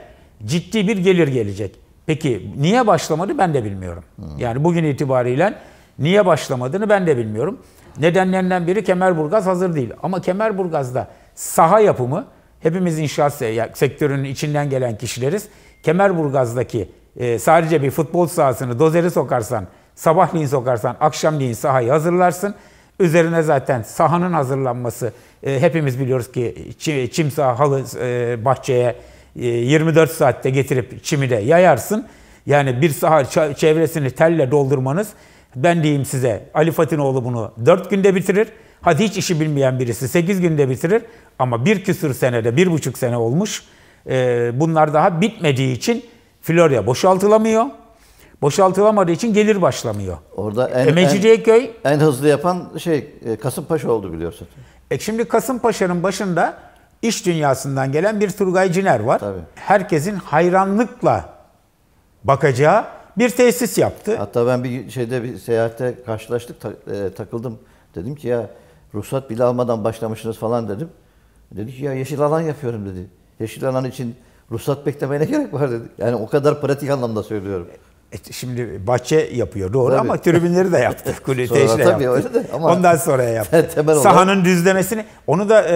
ciddi bir gelir gelecek. Peki niye başlamadı ben de bilmiyorum. Yani bugün itibariyle niye başlamadığını ben de bilmiyorum. Nedenlerinden biri Kemerburgaz hazır değil. Ama Kemerburgaz'da saha yapımı Hepimiz inşaat sektörünün içinden gelen kişileriz. Kemerburgaz'daki e, sadece bir futbol sahasını dozeri sokarsan, sabahleyin sokarsan, akşamleyin sahayı hazırlarsın. Üzerine zaten sahanın hazırlanması e, hepimiz biliyoruz ki çim çim saha halı e, bahçeye e, 24 saatte getirip çimi de yayarsın. Yani bir saha çevresini telle doldurmanız ben diyeyim size Ali Fatinoğlu bunu 4 günde bitirir. Hadi hiç işi bilmeyen birisi 8 günde bitirir. Ama bir küsür senede, bir buçuk sene olmuş. Ee, bunlar daha bitmediği için Florya boşaltılamıyor. Boşaltılamadığı için gelir başlamıyor. Orada en, Emecidiyeköy en, en hızlı yapan şey e, Kasımpaşa oldu biliyorsun. E şimdi Kasımpaşa'nın başında iş dünyasından gelen bir Turgay Ciner var. Tabii. Herkesin hayranlıkla bakacağı bir tesis yaptı. Hatta ben bir şeyde bir seyahatte karşılaştık ta, e, takıldım. Dedim ki ya ruhsat bile almadan başlamışsınız falan dedim. Dedi ki ya yeşil alan yapıyorum dedi. Yeşil alan için ruhsat beklemeye ne gerek var dedi. Yani o kadar pratik anlamda söylüyorum. E, şimdi bahçe yapıyor doğru tabii. ama tribünleri de yaptı. Kulüteyi de yaptı. Öyle de, ama Ondan sonra yaptı. Temel Sahanın düzlemesini. Onu da e,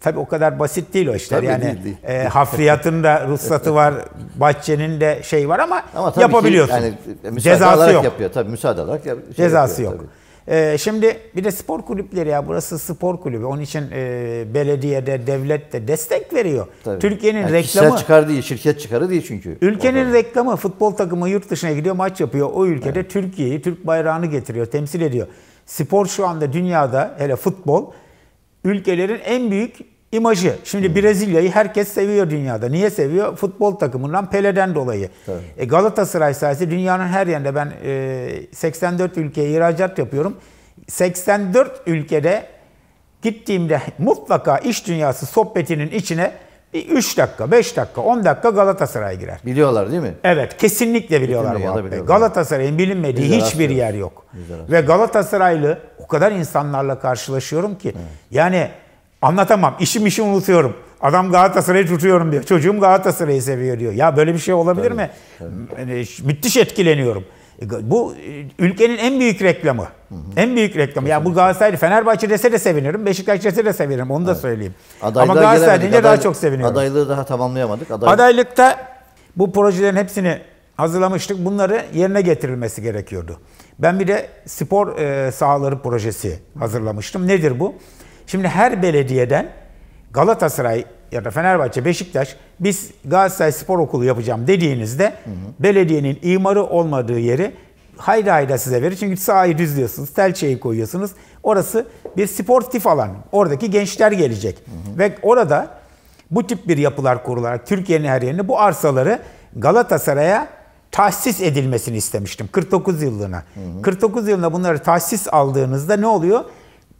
Tabi o kadar basit değil o işler. Tabii yani değil, değil. E, hafriyatın da ruhsatı var, bahçenin de şey var ama, ama tabii yapabiliyorsun. Ki, yani, e, Cezası yok. Yapıyor tabii müsaade olarak. Şey Cezası yapıyor, yok. Tabii. E, şimdi bir de spor kulüpleri ya burası spor kulübü. Onun için e, belediyede, devlet de destek veriyor. Türkiye'nin yani reklamı çıkar diye şirket çıkarı diye çünkü. Ülkenin orada. reklamı futbol takımı yurt dışına gidiyor, maç yapıyor. O ülkede evet. Türkiye'yi, Türk bayrağını getiriyor, temsil ediyor. Spor şu anda dünyada hele futbol ülkelerin en büyük imajı. Şimdi hmm. Brezilya'yı herkes seviyor dünyada. Niye seviyor? Futbol takımından Pele'den dolayı. Evet. E, Galatasaray sayesinde dünyanın her yerinde ben e, 84 ülkeye ihracat yapıyorum. 84 ülkede gittiğimde mutlaka iş dünyası sohbetinin içine 3 e, dakika, 5 dakika, 10 dakika Galatasaray girer. Biliyorlar değil mi? Evet, kesinlikle biliyorlar Bilmiyor, bu e, Galatasaray'ın bilinmediği Biz hiçbir yer yok. Ve Galatasaraylı o kadar insanlarla karşılaşıyorum ki evet. yani anlatamam. işim işim unutuyorum. Adam Galatasaray'ı tutuyorum diyor. Çocuğum Galatasaray'ı seviyor diyor. Ya böyle bir şey olabilir tabii, mi? Tabii. Müthiş etkileniyorum. Bu e, ülkenin en büyük reklamı. Hı hı. En büyük reklamı. Ya yani bu Galatasaray, Fenerbahçe dese de sevinirim, Beşiktaş dese de sevinirim. Onu da evet. söyleyeyim. Adaylığa Ama Galatasaray deyince daha çok seviniyorum. Adaylığı daha tamamlayamadık. Adaylık. Adaylıkta bu projelerin hepsini hazırlamıştık. Bunları yerine getirilmesi gerekiyordu. Ben bir de spor e, sahaları projesi hazırlamıştım. Nedir bu? Şimdi her belediyeden Galatasaray ya da Fenerbahçe, Beşiktaş biz Galatasaray Spor Okulu yapacağım dediğinizde hı hı. belediyenin imarı olmadığı yeri hayda hayda size verir. Çünkü sahayı düzlüyorsunuz, tel şeyi koyuyorsunuz. Orası bir sportif alan. Oradaki gençler gelecek. Hı hı. Ve orada bu tip bir yapılar kurularak Türkiye'nin her yerine bu arsaları Galatasaray'a tahsis edilmesini istemiştim 49 yıllığına. Hı hı. 49 yılına bunları tahsis aldığınızda ne oluyor?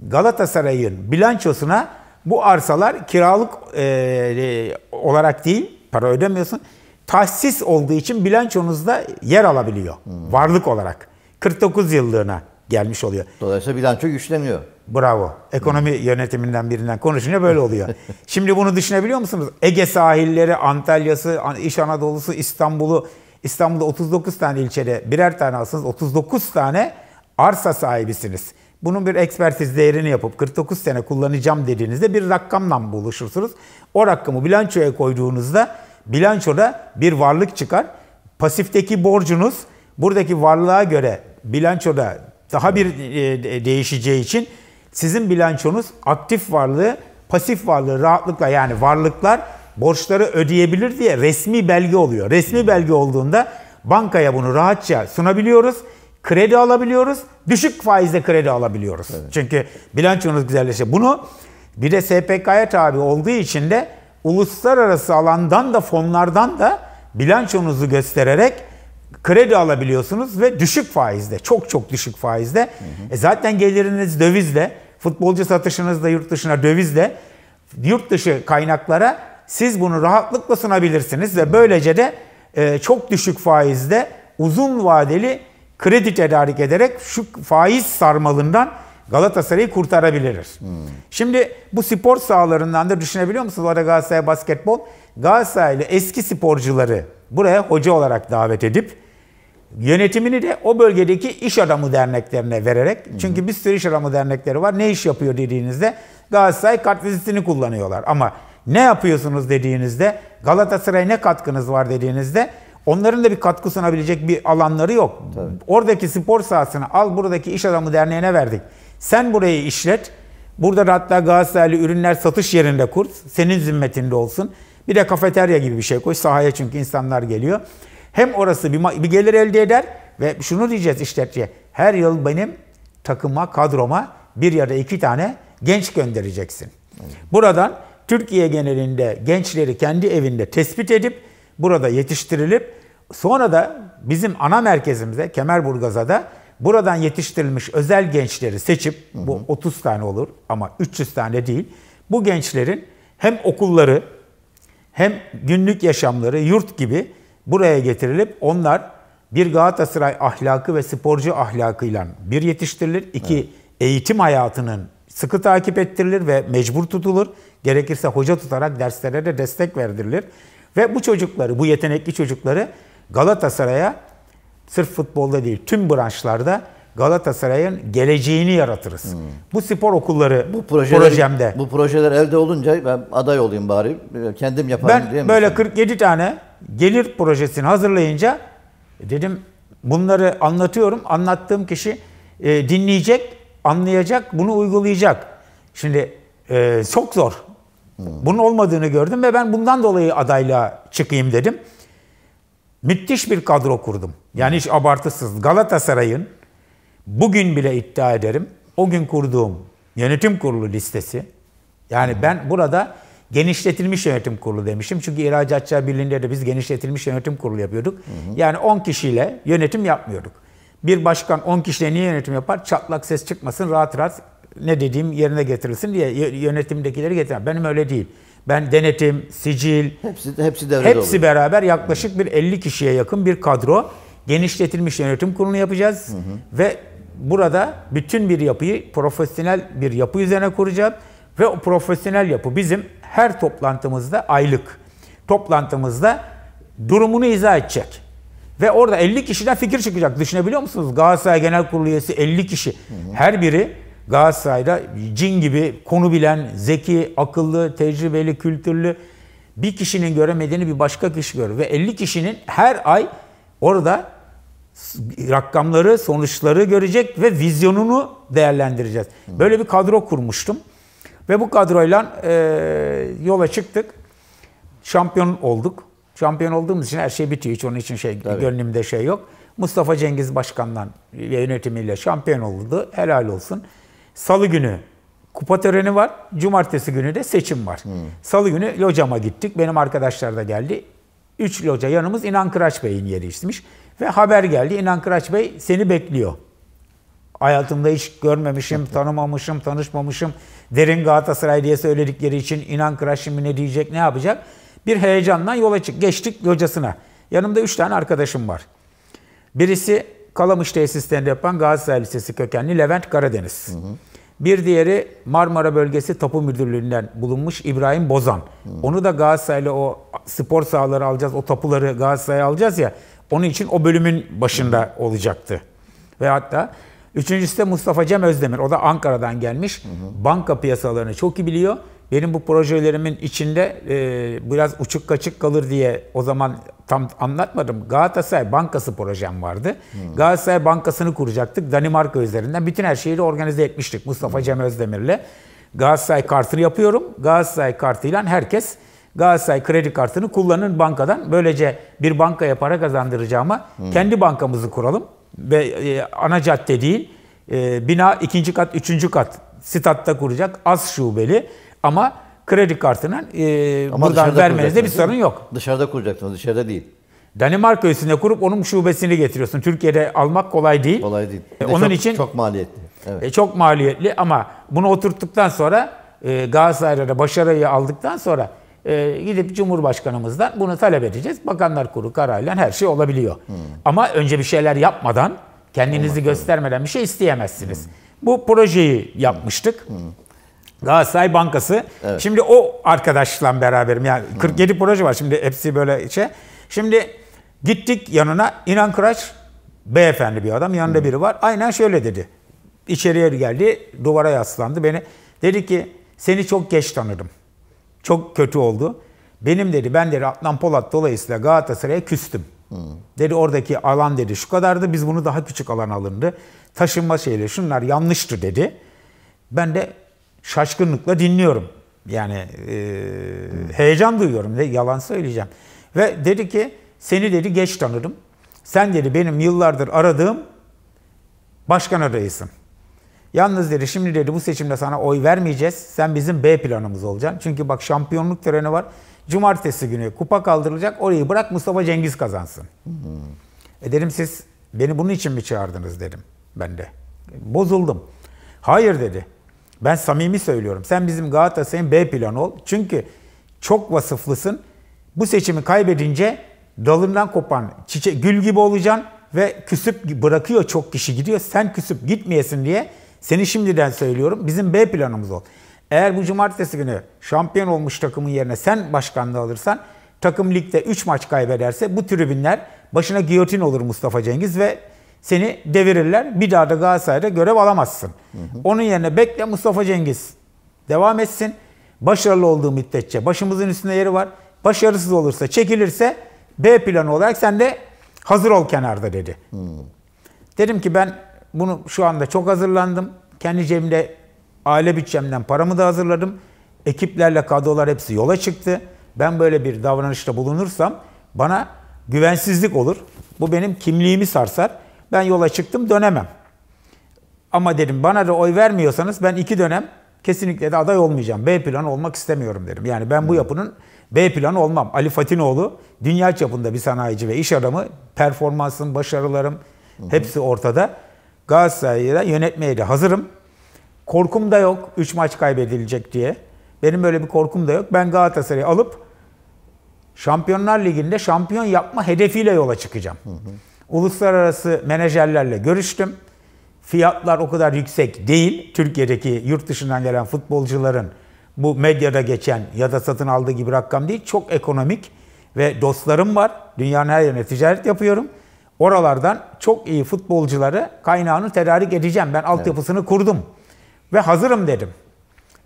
Galatasaray'ın bilançosuna bu arsalar kiralık e, e, olarak değil, para ödemiyorsun. Tahsis olduğu için bilançonuzda yer alabiliyor. Hmm. Varlık olarak. 49 yıllığına gelmiş oluyor. Dolayısıyla bilanço güçleniyor. Bravo. Ekonomi hmm. yönetiminden birinden konuşunca böyle oluyor. Şimdi bunu düşünebiliyor musunuz? Ege sahilleri, Antalya'sı, İş Anadolu'su, İstanbul'u. İstanbul'da 39 tane ilçede birer tane alsanız 39 tane arsa sahibisiniz. Bunun bir ekspertiz değerini yapıp 49 sene kullanacağım dediğinizde bir rakamla buluşursunuz. O rakamı bilançoya koyduğunuzda bilançoda bir varlık çıkar. Pasifteki borcunuz buradaki varlığa göre bilançoda daha bir e, değişeceği için sizin bilançonuz aktif varlığı, pasif varlığı rahatlıkla yani varlıklar borçları ödeyebilir diye resmi belge oluyor. Resmi belge olduğunda bankaya bunu rahatça sunabiliyoruz kredi alabiliyoruz. Düşük faizle kredi alabiliyoruz. Evet. Çünkü bilançonuz güzelleşiyor. Bunu bir de SPK'ya tabi olduğu için de uluslararası alandan da fonlardan da bilançonuzu göstererek kredi alabiliyorsunuz ve düşük faizde, çok çok düşük faizde. Hı hı. E zaten geliriniz dövizle, futbolcu satışınız da yurt dışına dövizle, yurt dışı kaynaklara siz bunu rahatlıkla sunabilirsiniz ve böylece de e, çok düşük faizde uzun vadeli kredi tedarik ederek şu faiz sarmalından Galatasaray'ı kurtarabiliriz. Hmm. Şimdi bu spor sahalarından da düşünebiliyor musunuz? Orada Galatasaray basketbol. Galatasaraylı eski sporcuları buraya hoca olarak davet edip yönetimini de o bölgedeki iş adamı derneklerine vererek hmm. çünkü bir sürü iş adamı dernekleri var. Ne iş yapıyor dediğinizde Galatasaray kartvizitini kullanıyorlar. Ama ne yapıyorsunuz dediğinizde Galatasaray ne katkınız var dediğinizde Onların da bir katkı sunabilecek bir alanları yok. Tabii. Oradaki spor sahasını al buradaki iş adamı derneğine verdik. Sen burayı işlet. Burada hatta Galatasaraylı ürünler satış yerinde kur. Senin zimmetinde olsun. Bir de kafeterya gibi bir şey koy. Sahaya çünkü insanlar geliyor. Hem orası bir, bir gelir elde eder ve şunu diyeceğiz işletçiye. Her yıl benim takıma, kadroma bir ya da iki tane genç göndereceksin. Buradan Türkiye genelinde gençleri kendi evinde tespit edip burada yetiştirilip sonra da bizim ana merkezimize Kemerburgaz'a da buradan yetiştirilmiş özel gençleri seçip bu 30 tane olur ama 300 tane değil. Bu gençlerin hem okulları hem günlük yaşamları yurt gibi buraya getirilip onlar bir Galatasaray ahlakı ve sporcu ahlakıyla bir yetiştirilir. iki evet. eğitim hayatının sıkı takip ettirilir ve mecbur tutulur. Gerekirse hoca tutarak derslere de destek verdirilir. Ve bu çocukları, bu yetenekli çocukları Galatasaray'a sırf futbolda değil tüm branşlarda Galatasaray'ın geleceğini yaratırız. Hmm. Bu spor okulları bu projemde. Bu projeler elde olunca ben aday olayım bari. Kendim yaparım ben diye böyle mi? 47 tane gelir projesini hazırlayınca e, dedim bunları anlatıyorum. Anlattığım kişi e, dinleyecek, anlayacak, bunu uygulayacak. Şimdi e, çok zor. Bunun olmadığını gördüm ve ben bundan dolayı adayla çıkayım dedim. Müthiş bir kadro kurdum. Yani hiç abartısız. Galatasaray'ın bugün bile iddia ederim. O gün kurduğum yönetim kurulu listesi. Yani ben burada genişletilmiş yönetim kurulu demişim. Çünkü İhracatçılar Birliği'nde de biz genişletilmiş yönetim kurulu yapıyorduk. Yani 10 kişiyle yönetim yapmıyorduk. Bir başkan 10 kişiyle niye yönetim yapar? Çatlak ses çıkmasın, rahat rahat ne dediğim yerine getirilsin diye yönetimdekileri getiren. Benim öyle değil. Ben denetim, sicil, hepsi hepsi Hepsi oluyor. beraber yaklaşık bir 50 kişiye yakın bir kadro genişletilmiş yönetim kurulunu yapacağız hı hı. ve burada bütün bir yapıyı profesyonel bir yapı üzerine kuracağız ve o profesyonel yapı bizim her toplantımızda aylık toplantımızda durumunu izah edecek. Ve orada 50 kişiden fikir çıkacak. Düşünebiliyor musunuz? Galatasaray Genel Kurulu üyesi 50 kişi. Hı hı. Her biri Galatasaray'da cin gibi konu bilen, zeki, akıllı, tecrübeli, kültürlü bir kişinin göremediğini bir başka kişi görür. Ve 50 kişinin her ay orada rakamları, sonuçları görecek ve vizyonunu değerlendireceğiz. Böyle bir kadro kurmuştum. Ve bu kadroyla e, yola çıktık. Şampiyon olduk. Şampiyon olduğumuz için her şey bitiyor. Hiç onun için şey Tabii. gönlümde şey yok. Mustafa Cengiz Başkan'dan yönetimiyle şampiyon oldu. Helal olsun. Salı günü kupa töreni var. Cumartesi günü de seçim var. Hmm. Salı günü locama gittik. Benim arkadaşlar da geldi. Üç loca yanımız İnan Kıraç Bey'in yeri işlemiş. Ve haber geldi. İnan Kıraç Bey seni bekliyor. Hayatımda hiç görmemişim, tanımamışım, tanışmamışım. Derin Galatasaray diye söyledikleri için İnan Kıraç şimdi ne diyecek, ne yapacak? Bir heyecandan yola çık. Geçtik locasına. Yanımda üç tane arkadaşım var. Birisi Kalamış tesislerinde yapan Galatasaray Lisesi kökenli Levent Karadeniz. Hı hı. Bir diğeri Marmara Bölgesi Tapu Müdürlüğü'nden bulunmuş İbrahim Bozan. Hmm. Onu da Galatasaray'la o spor sahaları alacağız, o tapuları Galatasaray'a alacağız ya. Onun için o bölümün başında hmm. olacaktı. Ve hatta üçüncüsü de Mustafa Cem Özdemir. O da Ankara'dan gelmiş. Hmm. Banka piyasalarını çok iyi biliyor benim bu projelerimin içinde e, biraz uçuk kaçık kalır diye o zaman tam anlatmadım. Galatasaray Bankası projem vardı. Hmm. Galatasaray Bankası'nı kuracaktık Danimarka üzerinden. Bütün her şeyi organize etmiştik Mustafa hmm. Cem Özdemir'le. Galatasaray kartını yapıyorum. Galatasaray kartıyla herkes Galatasaray kredi kartını kullanın bankadan. Böylece bir bankaya para kazandıracağıma hmm. kendi bankamızı kuralım. Ve e, ana cadde değil. E, bina ikinci kat, üçüncü kat statta kuracak az şubeli. Ama kredi kartından e, Ama buradan vermenizde bir sorun yok. Dışarıda kuracaksınız, dışarıda değil. Danimarka üstünde kurup onun şubesini getiriyorsun. Türkiye'de almak kolay değil. Kolay değil. E, de onun çok, için çok maliyetli. Evet. E, çok maliyetli ama bunu oturttuktan sonra e, Galatasaray'da başarıyı aldıktan sonra e, gidip Cumhurbaşkanımızdan bunu talep edeceğiz. Bakanlar Kurulu kararıyla her şey olabiliyor. Hmm. Ama önce bir şeyler yapmadan, kendinizi Olmaz, göstermeden bir şey isteyemezsiniz. Hmm. Bu projeyi yapmıştık. Hmm. Galatasaray Bankası. Evet. Şimdi o arkadaşla beraberim. Yani 47 hmm. proje var şimdi hepsi böyle şey. Şimdi gittik yanına İnan Kıraç beyefendi bir adam yanında hmm. biri var. Aynen şöyle dedi. İçeriye geldi duvara yaslandı beni. Dedi ki seni çok geç tanıdım. Çok kötü oldu. Benim dedi ben dedi Adnan Polat dolayısıyla Galatasaray'a küstüm. Hmm. Dedi oradaki alan dedi şu kadardı biz bunu daha küçük alan alındı. Taşınma şeyle şunlar yanlıştı dedi. Ben de şaşkınlıkla dinliyorum. Yani e, heyecan duyuyorum de yalan söyleyeceğim. Ve dedi ki seni dedi geç tanırım. Sen dedi benim yıllardır aradığım başkan adayısın. Yalnız dedi şimdi dedi bu seçimde sana oy vermeyeceğiz. Sen bizim B planımız olacaksın. Çünkü bak şampiyonluk töreni var. Cumartesi günü kupa kaldırılacak. Orayı bırak Mustafa Cengiz kazansın. Hmm. E dedim siz beni bunun için mi çağırdınız dedim ben de. Bozuldum. Hayır dedi. Ben samimi söylüyorum. Sen bizim Galatasaray'ın B planı ol. Çünkü çok vasıflısın. Bu seçimi kaybedince dalından kopan çiçe gül gibi olacaksın ve küsüp bırakıyor çok kişi gidiyor. Sen küsüp gitmeyesin diye seni şimdiden söylüyorum. Bizim B planımız ol. Eğer bu cumartesi günü şampiyon olmuş takımın yerine sen başkanlığı alırsan takım ligde 3 maç kaybederse bu tribünler başına giyotin olur Mustafa Cengiz ve seni devirirler. Bir daha da Galatasaray'da görev alamazsın. Hı hı. Onun yerine bekle Mustafa Cengiz. Devam etsin. Başarılı olduğu müddetçe başımızın üstünde yeri var. Başarısız olursa, çekilirse B planı olarak sen de hazır ol kenarda dedi. Hı. Dedim ki ben bunu şu anda çok hazırlandım. Kendi cebimde aile bütçemden paramı da hazırladım. Ekiplerle kadrolar hepsi yola çıktı. Ben böyle bir davranışta bulunursam bana güvensizlik olur. Bu benim kimliğimi sarsar. Ben yola çıktım dönemem. Ama dedim bana da oy vermiyorsanız ben iki dönem kesinlikle de aday olmayacağım. B planı olmak istemiyorum dedim. Yani ben bu hmm. yapının B planı olmam. Ali Fatinoğlu dünya çapında bir sanayici ve iş adamı. Performansım, başarılarım hmm. hepsi ortada. Galatasaray'ı yönetmeye de hazırım. Korkum da yok 3 maç kaybedilecek diye. Benim böyle bir korkum da yok. Ben Galatasaray'ı alıp Şampiyonlar Ligi'nde şampiyon yapma hedefiyle yola çıkacağım. Hı hı. Uluslararası menajerlerle görüştüm. Fiyatlar o kadar yüksek değil. Türkiye'deki yurt dışından gelen futbolcuların bu medyada geçen ya da satın aldığı gibi rakam değil. Çok ekonomik ve dostlarım var. Dünyanın her yerine ticaret yapıyorum. Oralardan çok iyi futbolcuları kaynağını tedarik edeceğim. Ben altyapısını evet. kurdum ve hazırım dedim.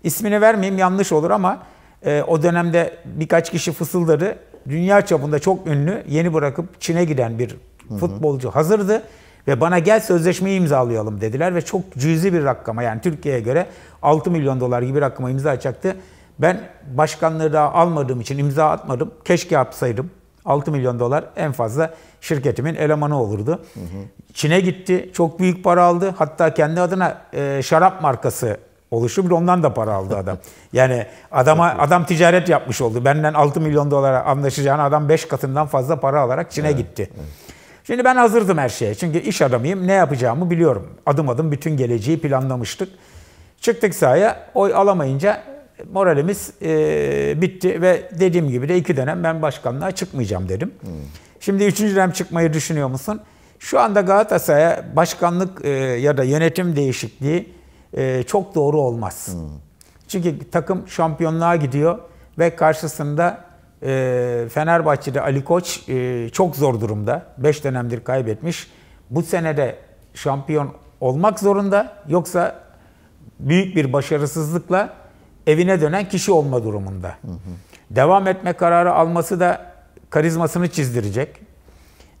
İsmini vermeyeyim yanlış olur ama e, o dönemde birkaç kişi fısıldadı. Dünya çapında çok ünlü, yeni bırakıp Çin'e giden bir Futbolcu hazırdı ve bana gel sözleşmeyi imzalayalım dediler ve çok cüzi bir rakama yani Türkiye'ye göre 6 milyon dolar gibi bir rakama imza açacaktı. Ben başkanlığı daha almadığım için imza atmadım. Keşke yapsaydım. 6 milyon dolar en fazla şirketimin elemanı olurdu. Hı hı. Çin'e gitti. Çok büyük para aldı. Hatta kendi adına e, şarap markası oluşup ondan da para aldı adam. yani adama adam ticaret yapmış oldu. Benden 6 milyon dolara anlaşacağına adam 5 katından fazla para alarak Çin'e evet, gitti. Evet. Şimdi ben hazırdım her şeye. Çünkü iş adamıyım. Ne yapacağımı biliyorum. Adım adım bütün geleceği planlamıştık. Çıktık sahaya. Oy alamayınca moralimiz e, bitti ve dediğim gibi de iki dönem ben başkanlığa çıkmayacağım dedim. Hmm. Şimdi üçüncü dönem çıkmayı düşünüyor musun? Şu anda Galatasaray'a başkanlık e, ya da yönetim değişikliği e, çok doğru olmaz. Hmm. Çünkü takım şampiyonluğa gidiyor ve karşısında ee, Fenerbahçe'de Ali Koç e, çok zor durumda. 5 dönemdir kaybetmiş. Bu senede şampiyon olmak zorunda yoksa büyük bir başarısızlıkla evine dönen kişi olma durumunda. Hı hı. Devam etme kararı alması da karizmasını çizdirecek.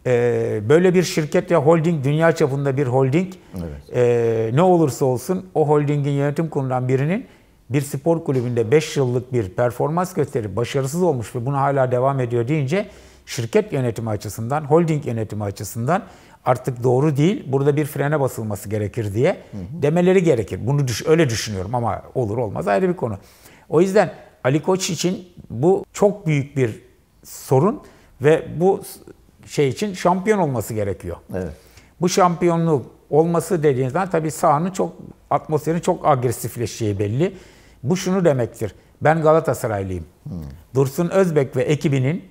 Ee, böyle bir şirket ya holding, dünya çapında bir holding evet. E, ne olursa olsun o holdingin yönetim kurulundan birinin bir spor kulübünde 5 yıllık bir performans gösterip başarısız olmuş ve bunu hala devam ediyor deyince şirket yönetimi açısından, holding yönetimi açısından artık doğru değil. Burada bir frene basılması gerekir diye demeleri gerekir. Bunu düş öyle düşünüyorum ama olur olmaz ayrı bir konu. O yüzden Ali Koç için bu çok büyük bir sorun ve bu şey için şampiyon olması gerekiyor. Evet. Bu şampiyonluk olması dediğinizden tabii sahanın çok atmosferin çok agresifleşeceği belli. Bu şunu demektir. Ben Galatasaraylıyım. Hmm. Dursun Özbek ve ekibinin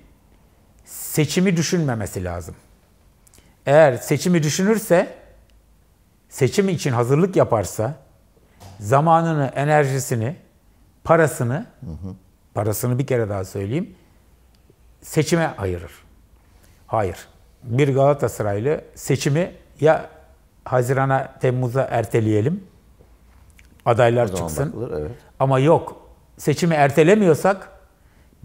seçimi düşünmemesi lazım. Eğer seçimi düşünürse, seçim için hazırlık yaparsa zamanını, enerjisini, parasını hı parasını bir kere daha söyleyeyim seçime ayırır. Hayır. Bir Galatasaraylı seçimi ya Haziran'a, Temmuz'a erteleyelim adaylar çıksın. Bakılır, evet. Ama yok. Seçimi ertelemiyorsak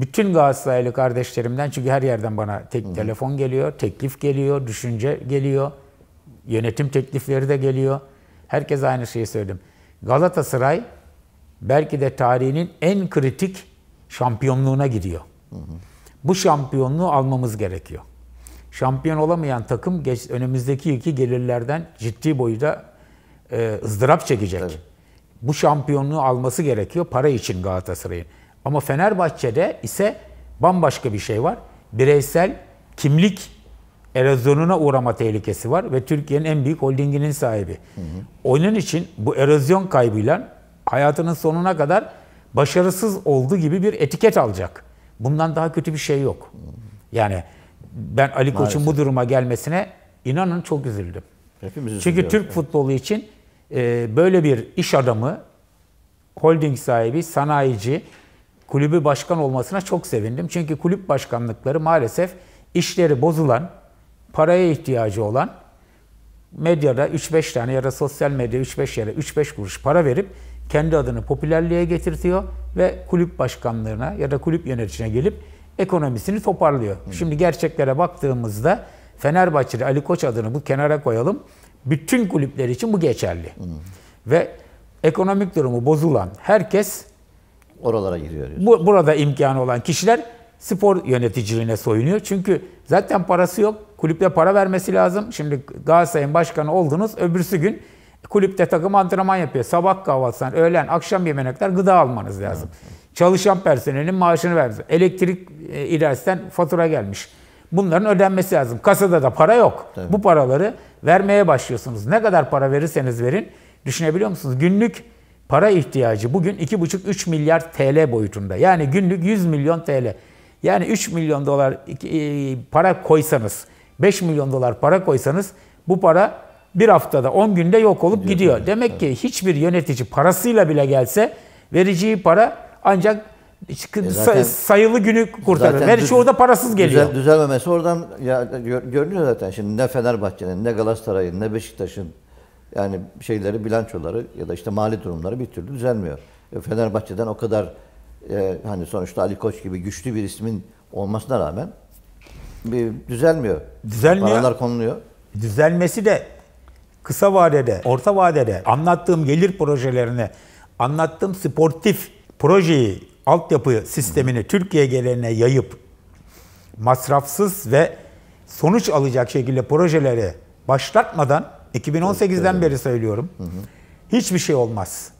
bütün Galatasaraylı kardeşlerimden çünkü her yerden bana tek Hı. telefon geliyor, teklif geliyor, düşünce geliyor. Yönetim teklifleri de geliyor. Herkes aynı şeyi söyledim. Galatasaray belki de tarihinin en kritik şampiyonluğuna gidiyor. Bu şampiyonluğu almamız gerekiyor. Şampiyon olamayan takım geç, önümüzdeki iki gelirlerden ciddi boyda e, ızdırap çekecek. Evet bu şampiyonluğu alması gerekiyor para için Galatasaray'ın. Ama Fenerbahçe'de ise bambaşka bir şey var. Bireysel kimlik erozyonuna uğrama tehlikesi var ve Türkiye'nin en büyük holdinginin sahibi. Hı hı. Onun için bu erozyon kaybıyla hayatının sonuna kadar başarısız oldu gibi bir etiket alacak. Bundan daha kötü bir şey yok. Yani ben Ali Koç'un bu duruma gelmesine inanın çok üzüldüm. Hepimiz Çünkü Türk futbolu için ee, böyle bir iş adamı, holding sahibi, sanayici, kulübü başkan olmasına çok sevindim. Çünkü kulüp başkanlıkları maalesef işleri bozulan, paraya ihtiyacı olan, medyada 3-5 tane ya da sosyal medya 3-5 yere 3-5 kuruş para verip kendi adını popülerliğe getirtiyor ve kulüp başkanlarına ya da kulüp yöneticine gelip ekonomisini toparlıyor. Hı. Hmm. Şimdi gerçeklere baktığımızda Fenerbahçe'de Ali Koç adını bu kenara koyalım. Bütün kulüpler için bu geçerli. Hı. Ve ekonomik durumu bozulan herkes oralara giriyor. Bu, burada imkanı olan kişiler spor yöneticiliğine soyunuyor. Çünkü zaten parası yok. Kulüple para vermesi lazım. Şimdi Galatasaray'ın başkanı oldunuz. Öbürsü gün kulüpte takım antrenman yapıyor. Sabah kahvaltısından öğlen, akşam yemeğine kadar gıda almanız lazım. Evet. Çalışan personelin maaşını vermesi. Elektrik e, ileristen fatura gelmiş. Bunların ödenmesi lazım. Kasada da para yok. Tabii. Bu paraları vermeye başlıyorsunuz. Ne kadar para verirseniz verin. Düşünebiliyor musunuz? Günlük para ihtiyacı bugün 2,5-3 milyar TL boyutunda. Yani günlük 100 milyon TL. Yani 3 milyon dolar e, para koysanız, 5 milyon dolar para koysanız bu para bir haftada 10 günde yok olup gidiyor. gidiyor. Demek evet. ki hiçbir yönetici parasıyla bile gelse vereceği para ancak e zaten, sayılı günü kurtarır. Her şey orada parasız geliyor. Düzel, düzelmemesi oradan ya, görünüyor zaten. Şimdi ne Fenerbahçe'nin, ne Galatasaray'ın, ne Beşiktaş'ın yani şeyleri, bilançoları ya da işte mali durumları bir türlü düzelmiyor. E Fenerbahçe'den o kadar e, hani sonuçta Ali Koç gibi güçlü bir ismin olmasına rağmen bir düzelmiyor. Düzelmiyor. Paralar konuluyor. Düzelmesi de kısa vadede, orta vadede anlattığım gelir projelerine, anlattığım sportif projeyi altyapı sistemini Türkiye geleneğine yayıp masrafsız ve sonuç alacak şekilde projeleri başlatmadan 2018'den beri söylüyorum. Hiçbir şey olmaz.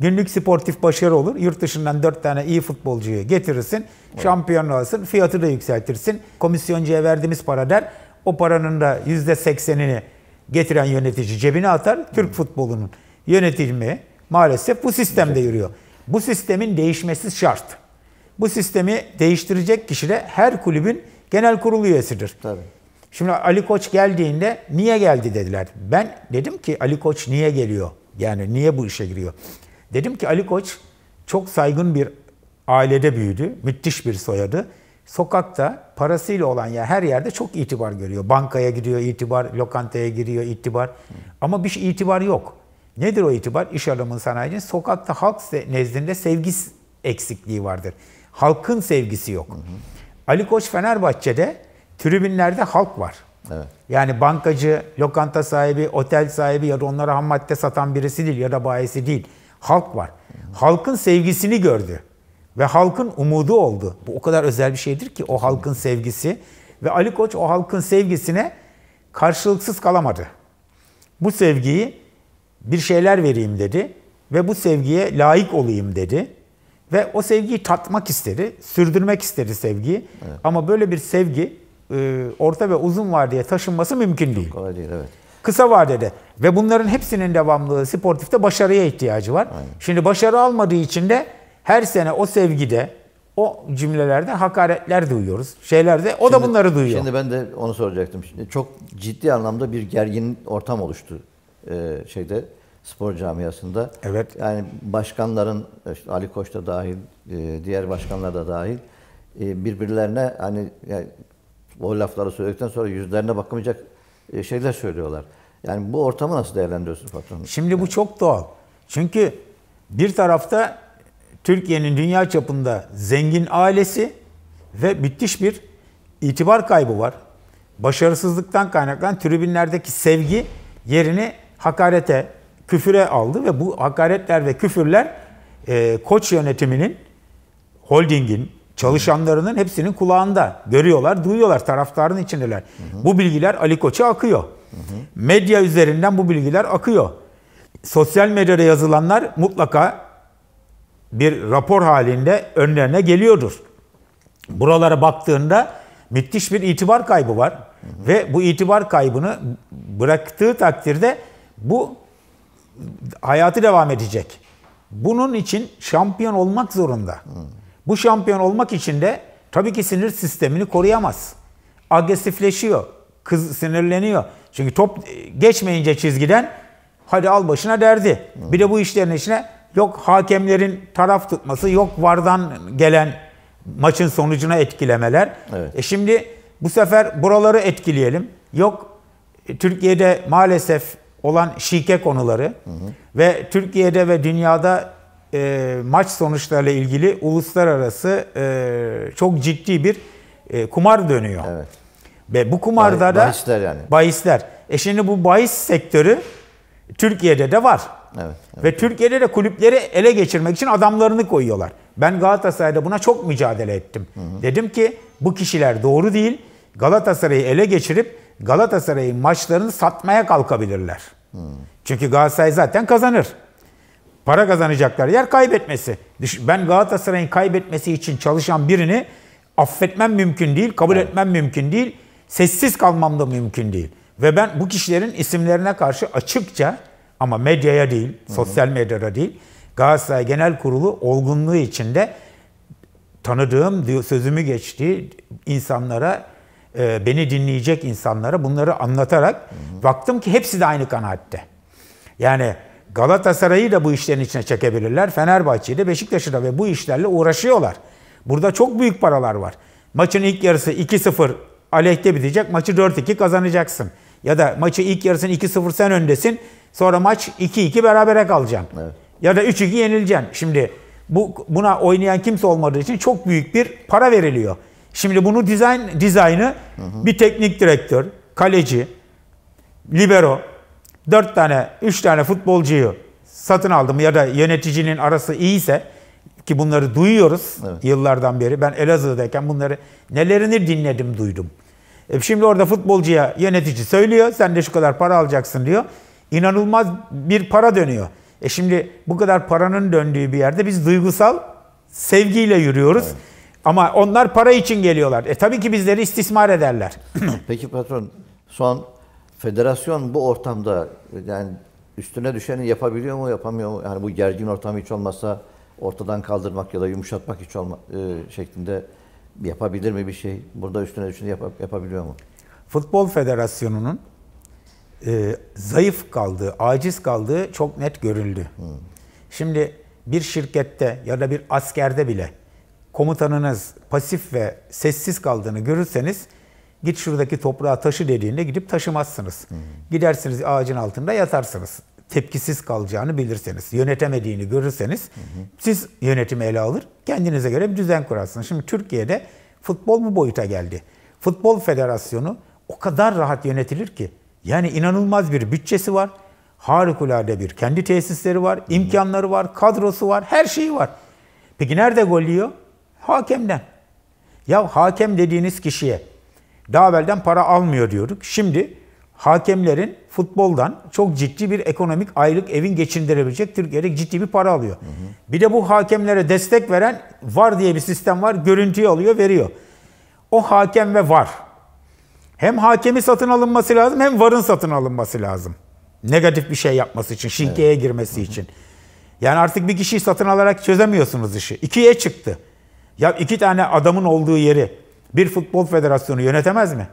Günlük sportif başarı olur. Yurt dışından 4 tane iyi futbolcuyu getirirsin. Şampiyon olsun. Fiyatı da yükseltirsin. Komisyoncuya verdiğimiz para der. O paranın da %80'ini getiren yönetici cebine atar. Türk futbolunun yönetilimi maalesef bu sistemde yürüyor. Bu sistemin değişmesi şart. Bu sistemi değiştirecek kişi de her kulübün genel kurulu üyesidir. Tabii. Şimdi Ali Koç geldiğinde niye geldi dediler. Ben dedim ki Ali Koç niye geliyor? Yani niye bu işe giriyor? Dedim ki Ali Koç çok saygın bir ailede büyüdü. Müthiş bir soyadı. Sokakta parasıyla olan ya her yerde çok itibar görüyor. Bankaya giriyor itibar, lokantaya giriyor itibar. Ama bir şey itibar yok. Nedir o itibar? İş adamının sanayicinin sokakta halk nezdinde sevgi eksikliği vardır. Halkın sevgisi yok. Hı hı. Ali Koç Fenerbahçe'de tribünlerde halk var. Evet. Yani bankacı, lokanta sahibi, otel sahibi ya da onlara ham madde satan birisi değil ya da bayisi değil. Halk var. Hı hı. Halkın sevgisini gördü. Ve halkın umudu oldu. Bu o kadar özel bir şeydir ki o halkın sevgisi. Ve Ali Koç o halkın sevgisine karşılıksız kalamadı. Bu sevgiyi bir şeyler vereyim dedi ve bu sevgiye layık olayım dedi. Ve o sevgiyi tatmak istedi, sürdürmek istedi sevgiyi. Evet. Ama böyle bir sevgi e, orta ve uzun vadeye taşınması mümkün değil. Çok kolay değil, evet. Kısa vadede ve bunların hepsinin devamlılığı sportifte başarıya ihtiyacı var. Aynen. Şimdi başarı almadığı için de her sene o sevgide, o cümlelerde hakaretler duyuyoruz. Şeylerde o şimdi, da bunları duyuyor. Şimdi ben de onu soracaktım. Şimdi çok ciddi anlamda bir gergin ortam oluştu ee, şeyde spor camiasında. Evet. Yani başkanların, işte Ali Koç da dahil, e, diğer başkanlar da dahil e, birbirlerine hani yani, o lafları söyledikten sonra yüzlerine bakmayacak e, şeyler söylüyorlar. Yani bu ortamı nasıl değerlendiriyorsun patron? Şimdi bu çok doğal. Çünkü bir tarafta Türkiye'nin dünya çapında zengin ailesi ve müthiş bir itibar kaybı var. Başarısızlıktan kaynaklanan tribünlerdeki sevgi yerini hakarete, küfüre aldı ve bu hakaretler ve küfürler e, koç yönetiminin, holdingin, çalışanlarının hepsinin kulağında. Görüyorlar, duyuyorlar, taraftarın içindeler. Hı hı. Bu bilgiler Ali Koç'a akıyor. Hı hı. Medya üzerinden bu bilgiler akıyor. Sosyal medyada yazılanlar mutlaka bir rapor halinde önlerine geliyordur. Buralara baktığında müthiş bir itibar kaybı var. Hı hı. Ve bu itibar kaybını bıraktığı takdirde bu hayatı devam edecek. Bunun için şampiyon olmak zorunda. Bu şampiyon olmak için de tabii ki sinir sistemini koruyamaz. Agresifleşiyor. Kız sinirleniyor. Çünkü top e, geçmeyince çizgiden hadi al başına derdi. Bir de bu işlerin içine yok hakemlerin taraf tutması, yok vardan gelen maçın sonucuna etkilemeler. Evet. E şimdi bu sefer buraları etkileyelim. Yok e, Türkiye'de maalesef olan şike konuları hı hı. ve Türkiye'de ve dünyada e, maç sonuçlarıyla ilgili uluslararası e, çok ciddi bir e, kumar dönüyor. Evet. Ve bu kumarda da bahisler yani. Bahisler. E şimdi bu bahis sektörü Türkiye'de de var. Evet, evet. Ve Türkiye'de de kulüpleri ele geçirmek için adamlarını koyuyorlar. Ben Galatasaray'da buna çok mücadele ettim. Hı hı. Dedim ki bu kişiler doğru değil. Galatasaray'ı ele geçirip Galatasaray'ın maçlarını satmaya kalkabilirler. Hmm. Çünkü Galatasaray zaten kazanır. Para kazanacaklar yer kaybetmesi. Ben Galatasaray'ın kaybetmesi için çalışan birini affetmem mümkün değil, kabul evet. etmem mümkün değil, sessiz kalmam da mümkün değil. Ve ben bu kişilerin isimlerine karşı açıkça ama medyaya değil, sosyal medyada değil, Galatasaray Genel Kurulu olgunluğu içinde tanıdığım, sözümü geçtiği insanlara e, beni dinleyecek insanlara bunları anlatarak hı hı. baktım ki hepsi de aynı kanaatte. Yani Galatasaray'ı da bu işlerin içine çekebilirler. Fenerbahçe'yi de Beşiktaş'ı da ve bu işlerle uğraşıyorlar. Burada çok büyük paralar var. Maçın ilk yarısı 2-0 aleyhte bitecek. Maçı 4-2 kazanacaksın. Ya da maçı ilk yarısın 2-0 sen öndesin. Sonra maç 2-2 berabere kalacaksın. Evet. Ya da 3-2 yenileceksin. Şimdi bu buna oynayan kimse olmadığı için çok büyük bir para veriliyor. Şimdi bunu dizayn dizaynı bir teknik direktör, kaleci, libero, dört tane, üç tane futbolcuyu satın aldım ya da yöneticinin arası iyiyse ki bunları duyuyoruz evet. yıllardan beri. Ben Elazığ'dayken bunları nelerini dinledim, duydum. E şimdi orada futbolcuya yönetici söylüyor, sen de şu kadar para alacaksın diyor. İnanılmaz bir para dönüyor. E şimdi bu kadar paranın döndüğü bir yerde biz duygusal sevgiyle yürüyoruz. Evet. Ama onlar para için geliyorlar. E tabii ki bizleri istismar ederler. Peki patron son federasyon bu ortamda yani üstüne düşeni yapabiliyor mu yapamıyor mu? Yani bu gergin ortam hiç olmazsa ortadan kaldırmak ya da yumuşatmak hiç olma e, şeklinde yapabilir mi bir şey? Burada üstüne düşeni yap, yapabiliyor mu? Futbol Federasyonu'nun e, zayıf kaldığı, aciz kaldığı çok net görüldü. Hmm. Şimdi bir şirkette ya da bir askerde bile komutanınız pasif ve sessiz kaldığını görürseniz git şuradaki toprağa taşı dediğinde gidip taşımazsınız. Hı hmm. Gidersiniz ağacın altında yatarsınız. Tepkisiz kalacağını bilirseniz, yönetemediğini görürseniz hı siz yönetimi ele alır, kendinize göre bir düzen kurarsınız. Şimdi Türkiye'de futbol bu boyuta geldi. Futbol federasyonu o kadar rahat yönetilir ki. Yani inanılmaz bir bütçesi var. Harikulade bir kendi tesisleri var, imkanları var, kadrosu var, her şeyi var. Peki nerede gol yiyor? Hakemden. Ya hakem dediğiniz kişiye daha evvelden para almıyor diyorduk. Şimdi hakemlerin futboldan çok ciddi bir ekonomik aylık evin geçindirebilecek Türkiye'de ciddi bir para alıyor. Hı hı. Bir de bu hakemlere destek veren var diye bir sistem var. Görüntüyü alıyor, veriyor. O hakem ve var. Hem hakemi satın alınması lazım hem varın satın alınması lazım. Negatif bir şey yapması için, şirkeye evet. girmesi hı hı. için. Yani artık bir kişiyi satın alarak çözemiyorsunuz işi. İkiye çıktı. Ya iki tane adamın olduğu yeri bir futbol federasyonu yönetemez mi?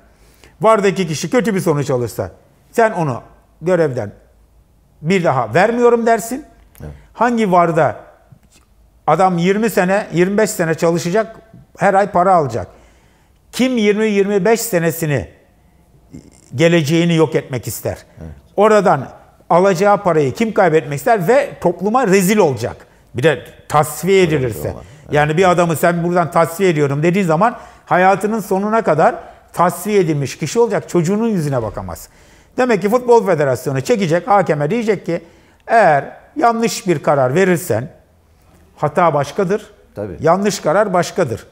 Vardaki kişi kötü bir sonuç alırsa sen onu görevden bir daha vermiyorum dersin. Evet. Hangi varda adam 20 sene 25 sene çalışacak her ay para alacak. Kim 20-25 senesini geleceğini yok etmek ister? Evet. Oradan alacağı parayı kim kaybetmek ister ve topluma rezil olacak. Bir de tasfiye şey edilirse. Evet, yani bir adamı sen buradan tasfiye ediyorum dediğin zaman hayatının sonuna kadar tasfiye edilmiş kişi olacak. Çocuğunun yüzüne bakamaz. Demek ki Futbol Federasyonu çekecek hakeme diyecek ki eğer yanlış bir karar verirsen hata başkadır. Tabii. Yanlış karar başkadır.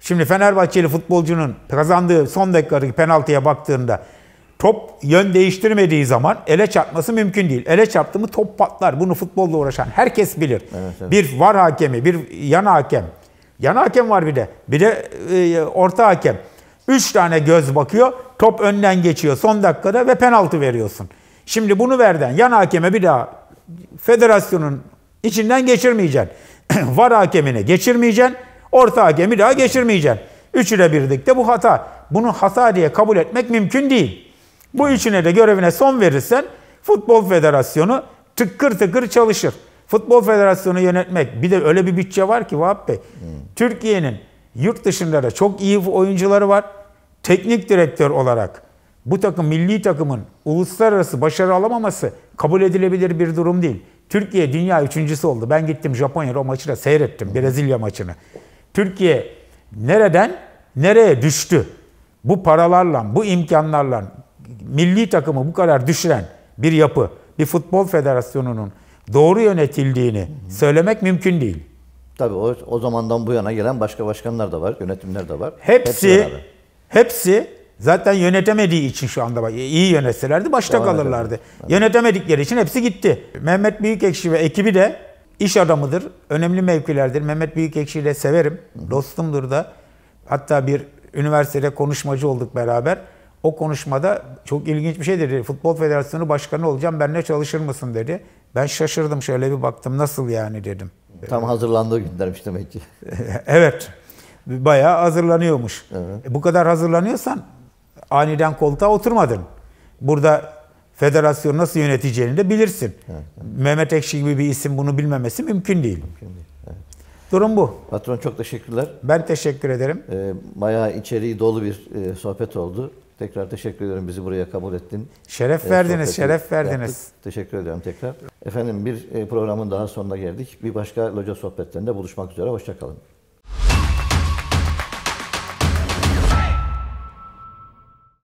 Şimdi Fenerbahçeli futbolcunun kazandığı son dakikadaki penaltıya baktığında top yön değiştirmediği zaman ele çarpması mümkün değil. Ele çarptı mı top patlar. Bunu futbolla uğraşan herkes bilir. Evet, evet. Bir var hakemi, bir yan hakem. Yan hakem var bir de. Bir de e, orta hakem. Üç tane göz bakıyor. Top önden geçiyor son dakikada ve penaltı veriyorsun. Şimdi bunu verden yan hakeme bir daha federasyonun içinden geçirmeyeceksin. var hakemine geçirmeyeceksin. Orta hakemi daha geçirmeyeceksin. Üçüyle birlikte bu hata. Bunu hata diye kabul etmek mümkün değil. Bu içine de görevine son verirsen Futbol Federasyonu tıkır tıkır çalışır. Futbol Federasyonu yönetmek bir de öyle bir bütçe var ki Vahap Bey. Türkiye'nin yurt dışında da çok iyi oyuncuları var. Teknik direktör olarak bu takım milli takımın uluslararası başarı alamaması kabul edilebilir bir durum değil. Türkiye dünya üçüncüsü oldu. Ben gittim Japonya o maçı da seyrettim. Brezilya maçını. Türkiye nereden nereye düştü? Bu paralarla, bu imkanlarla milli takımı bu kadar düşüren bir yapı, bir futbol federasyonunun doğru yönetildiğini söylemek mümkün değil. Tabii o, o zamandan bu yana gelen başka başkanlar da var, yönetimler de var. Hepsi hepsi, zaten yönetemediği için şu anda iyi yönetselerdi başta Devam kalırlardı. Evet. Yönetemedikleri için hepsi gitti. Mehmet Büyükekşi ve ekibi de iş adamıdır, önemli mevkilerdir. Mehmet Büyükekşi'yi de severim, dostumdur da. Hatta bir üniversitede konuşmacı olduk beraber. O konuşmada çok ilginç bir şey dedi. Futbol Federasyonu Başkanı olacağım, benimle çalışır mısın dedi. Ben şaşırdım, şöyle bir baktım. Nasıl yani dedim. Tam hazırlandığı günlermiş demek ki. evet. Bayağı hazırlanıyormuş. Evet. E, bu kadar hazırlanıyorsan aniden koltuğa oturmadın. Burada federasyon nasıl yöneteceğini de bilirsin. Evet, evet. Mehmet Ekşi gibi bir isim bunu bilmemesi mümkün değil. Mümkün değil. Durum bu. Patron çok teşekkürler. Ben teşekkür ederim. E, bayağı içeriği dolu bir e, sohbet oldu. Tekrar teşekkür ediyorum bizi buraya kabul ettin. Şeref ee, verdiniz, Sohbeti şeref verdiniz. Yaptık. Teşekkür ediyorum tekrar. Efendim bir e, programın daha sonuna geldik. Bir başka loca sohbetlerinde buluşmak üzere. Hoşçakalın.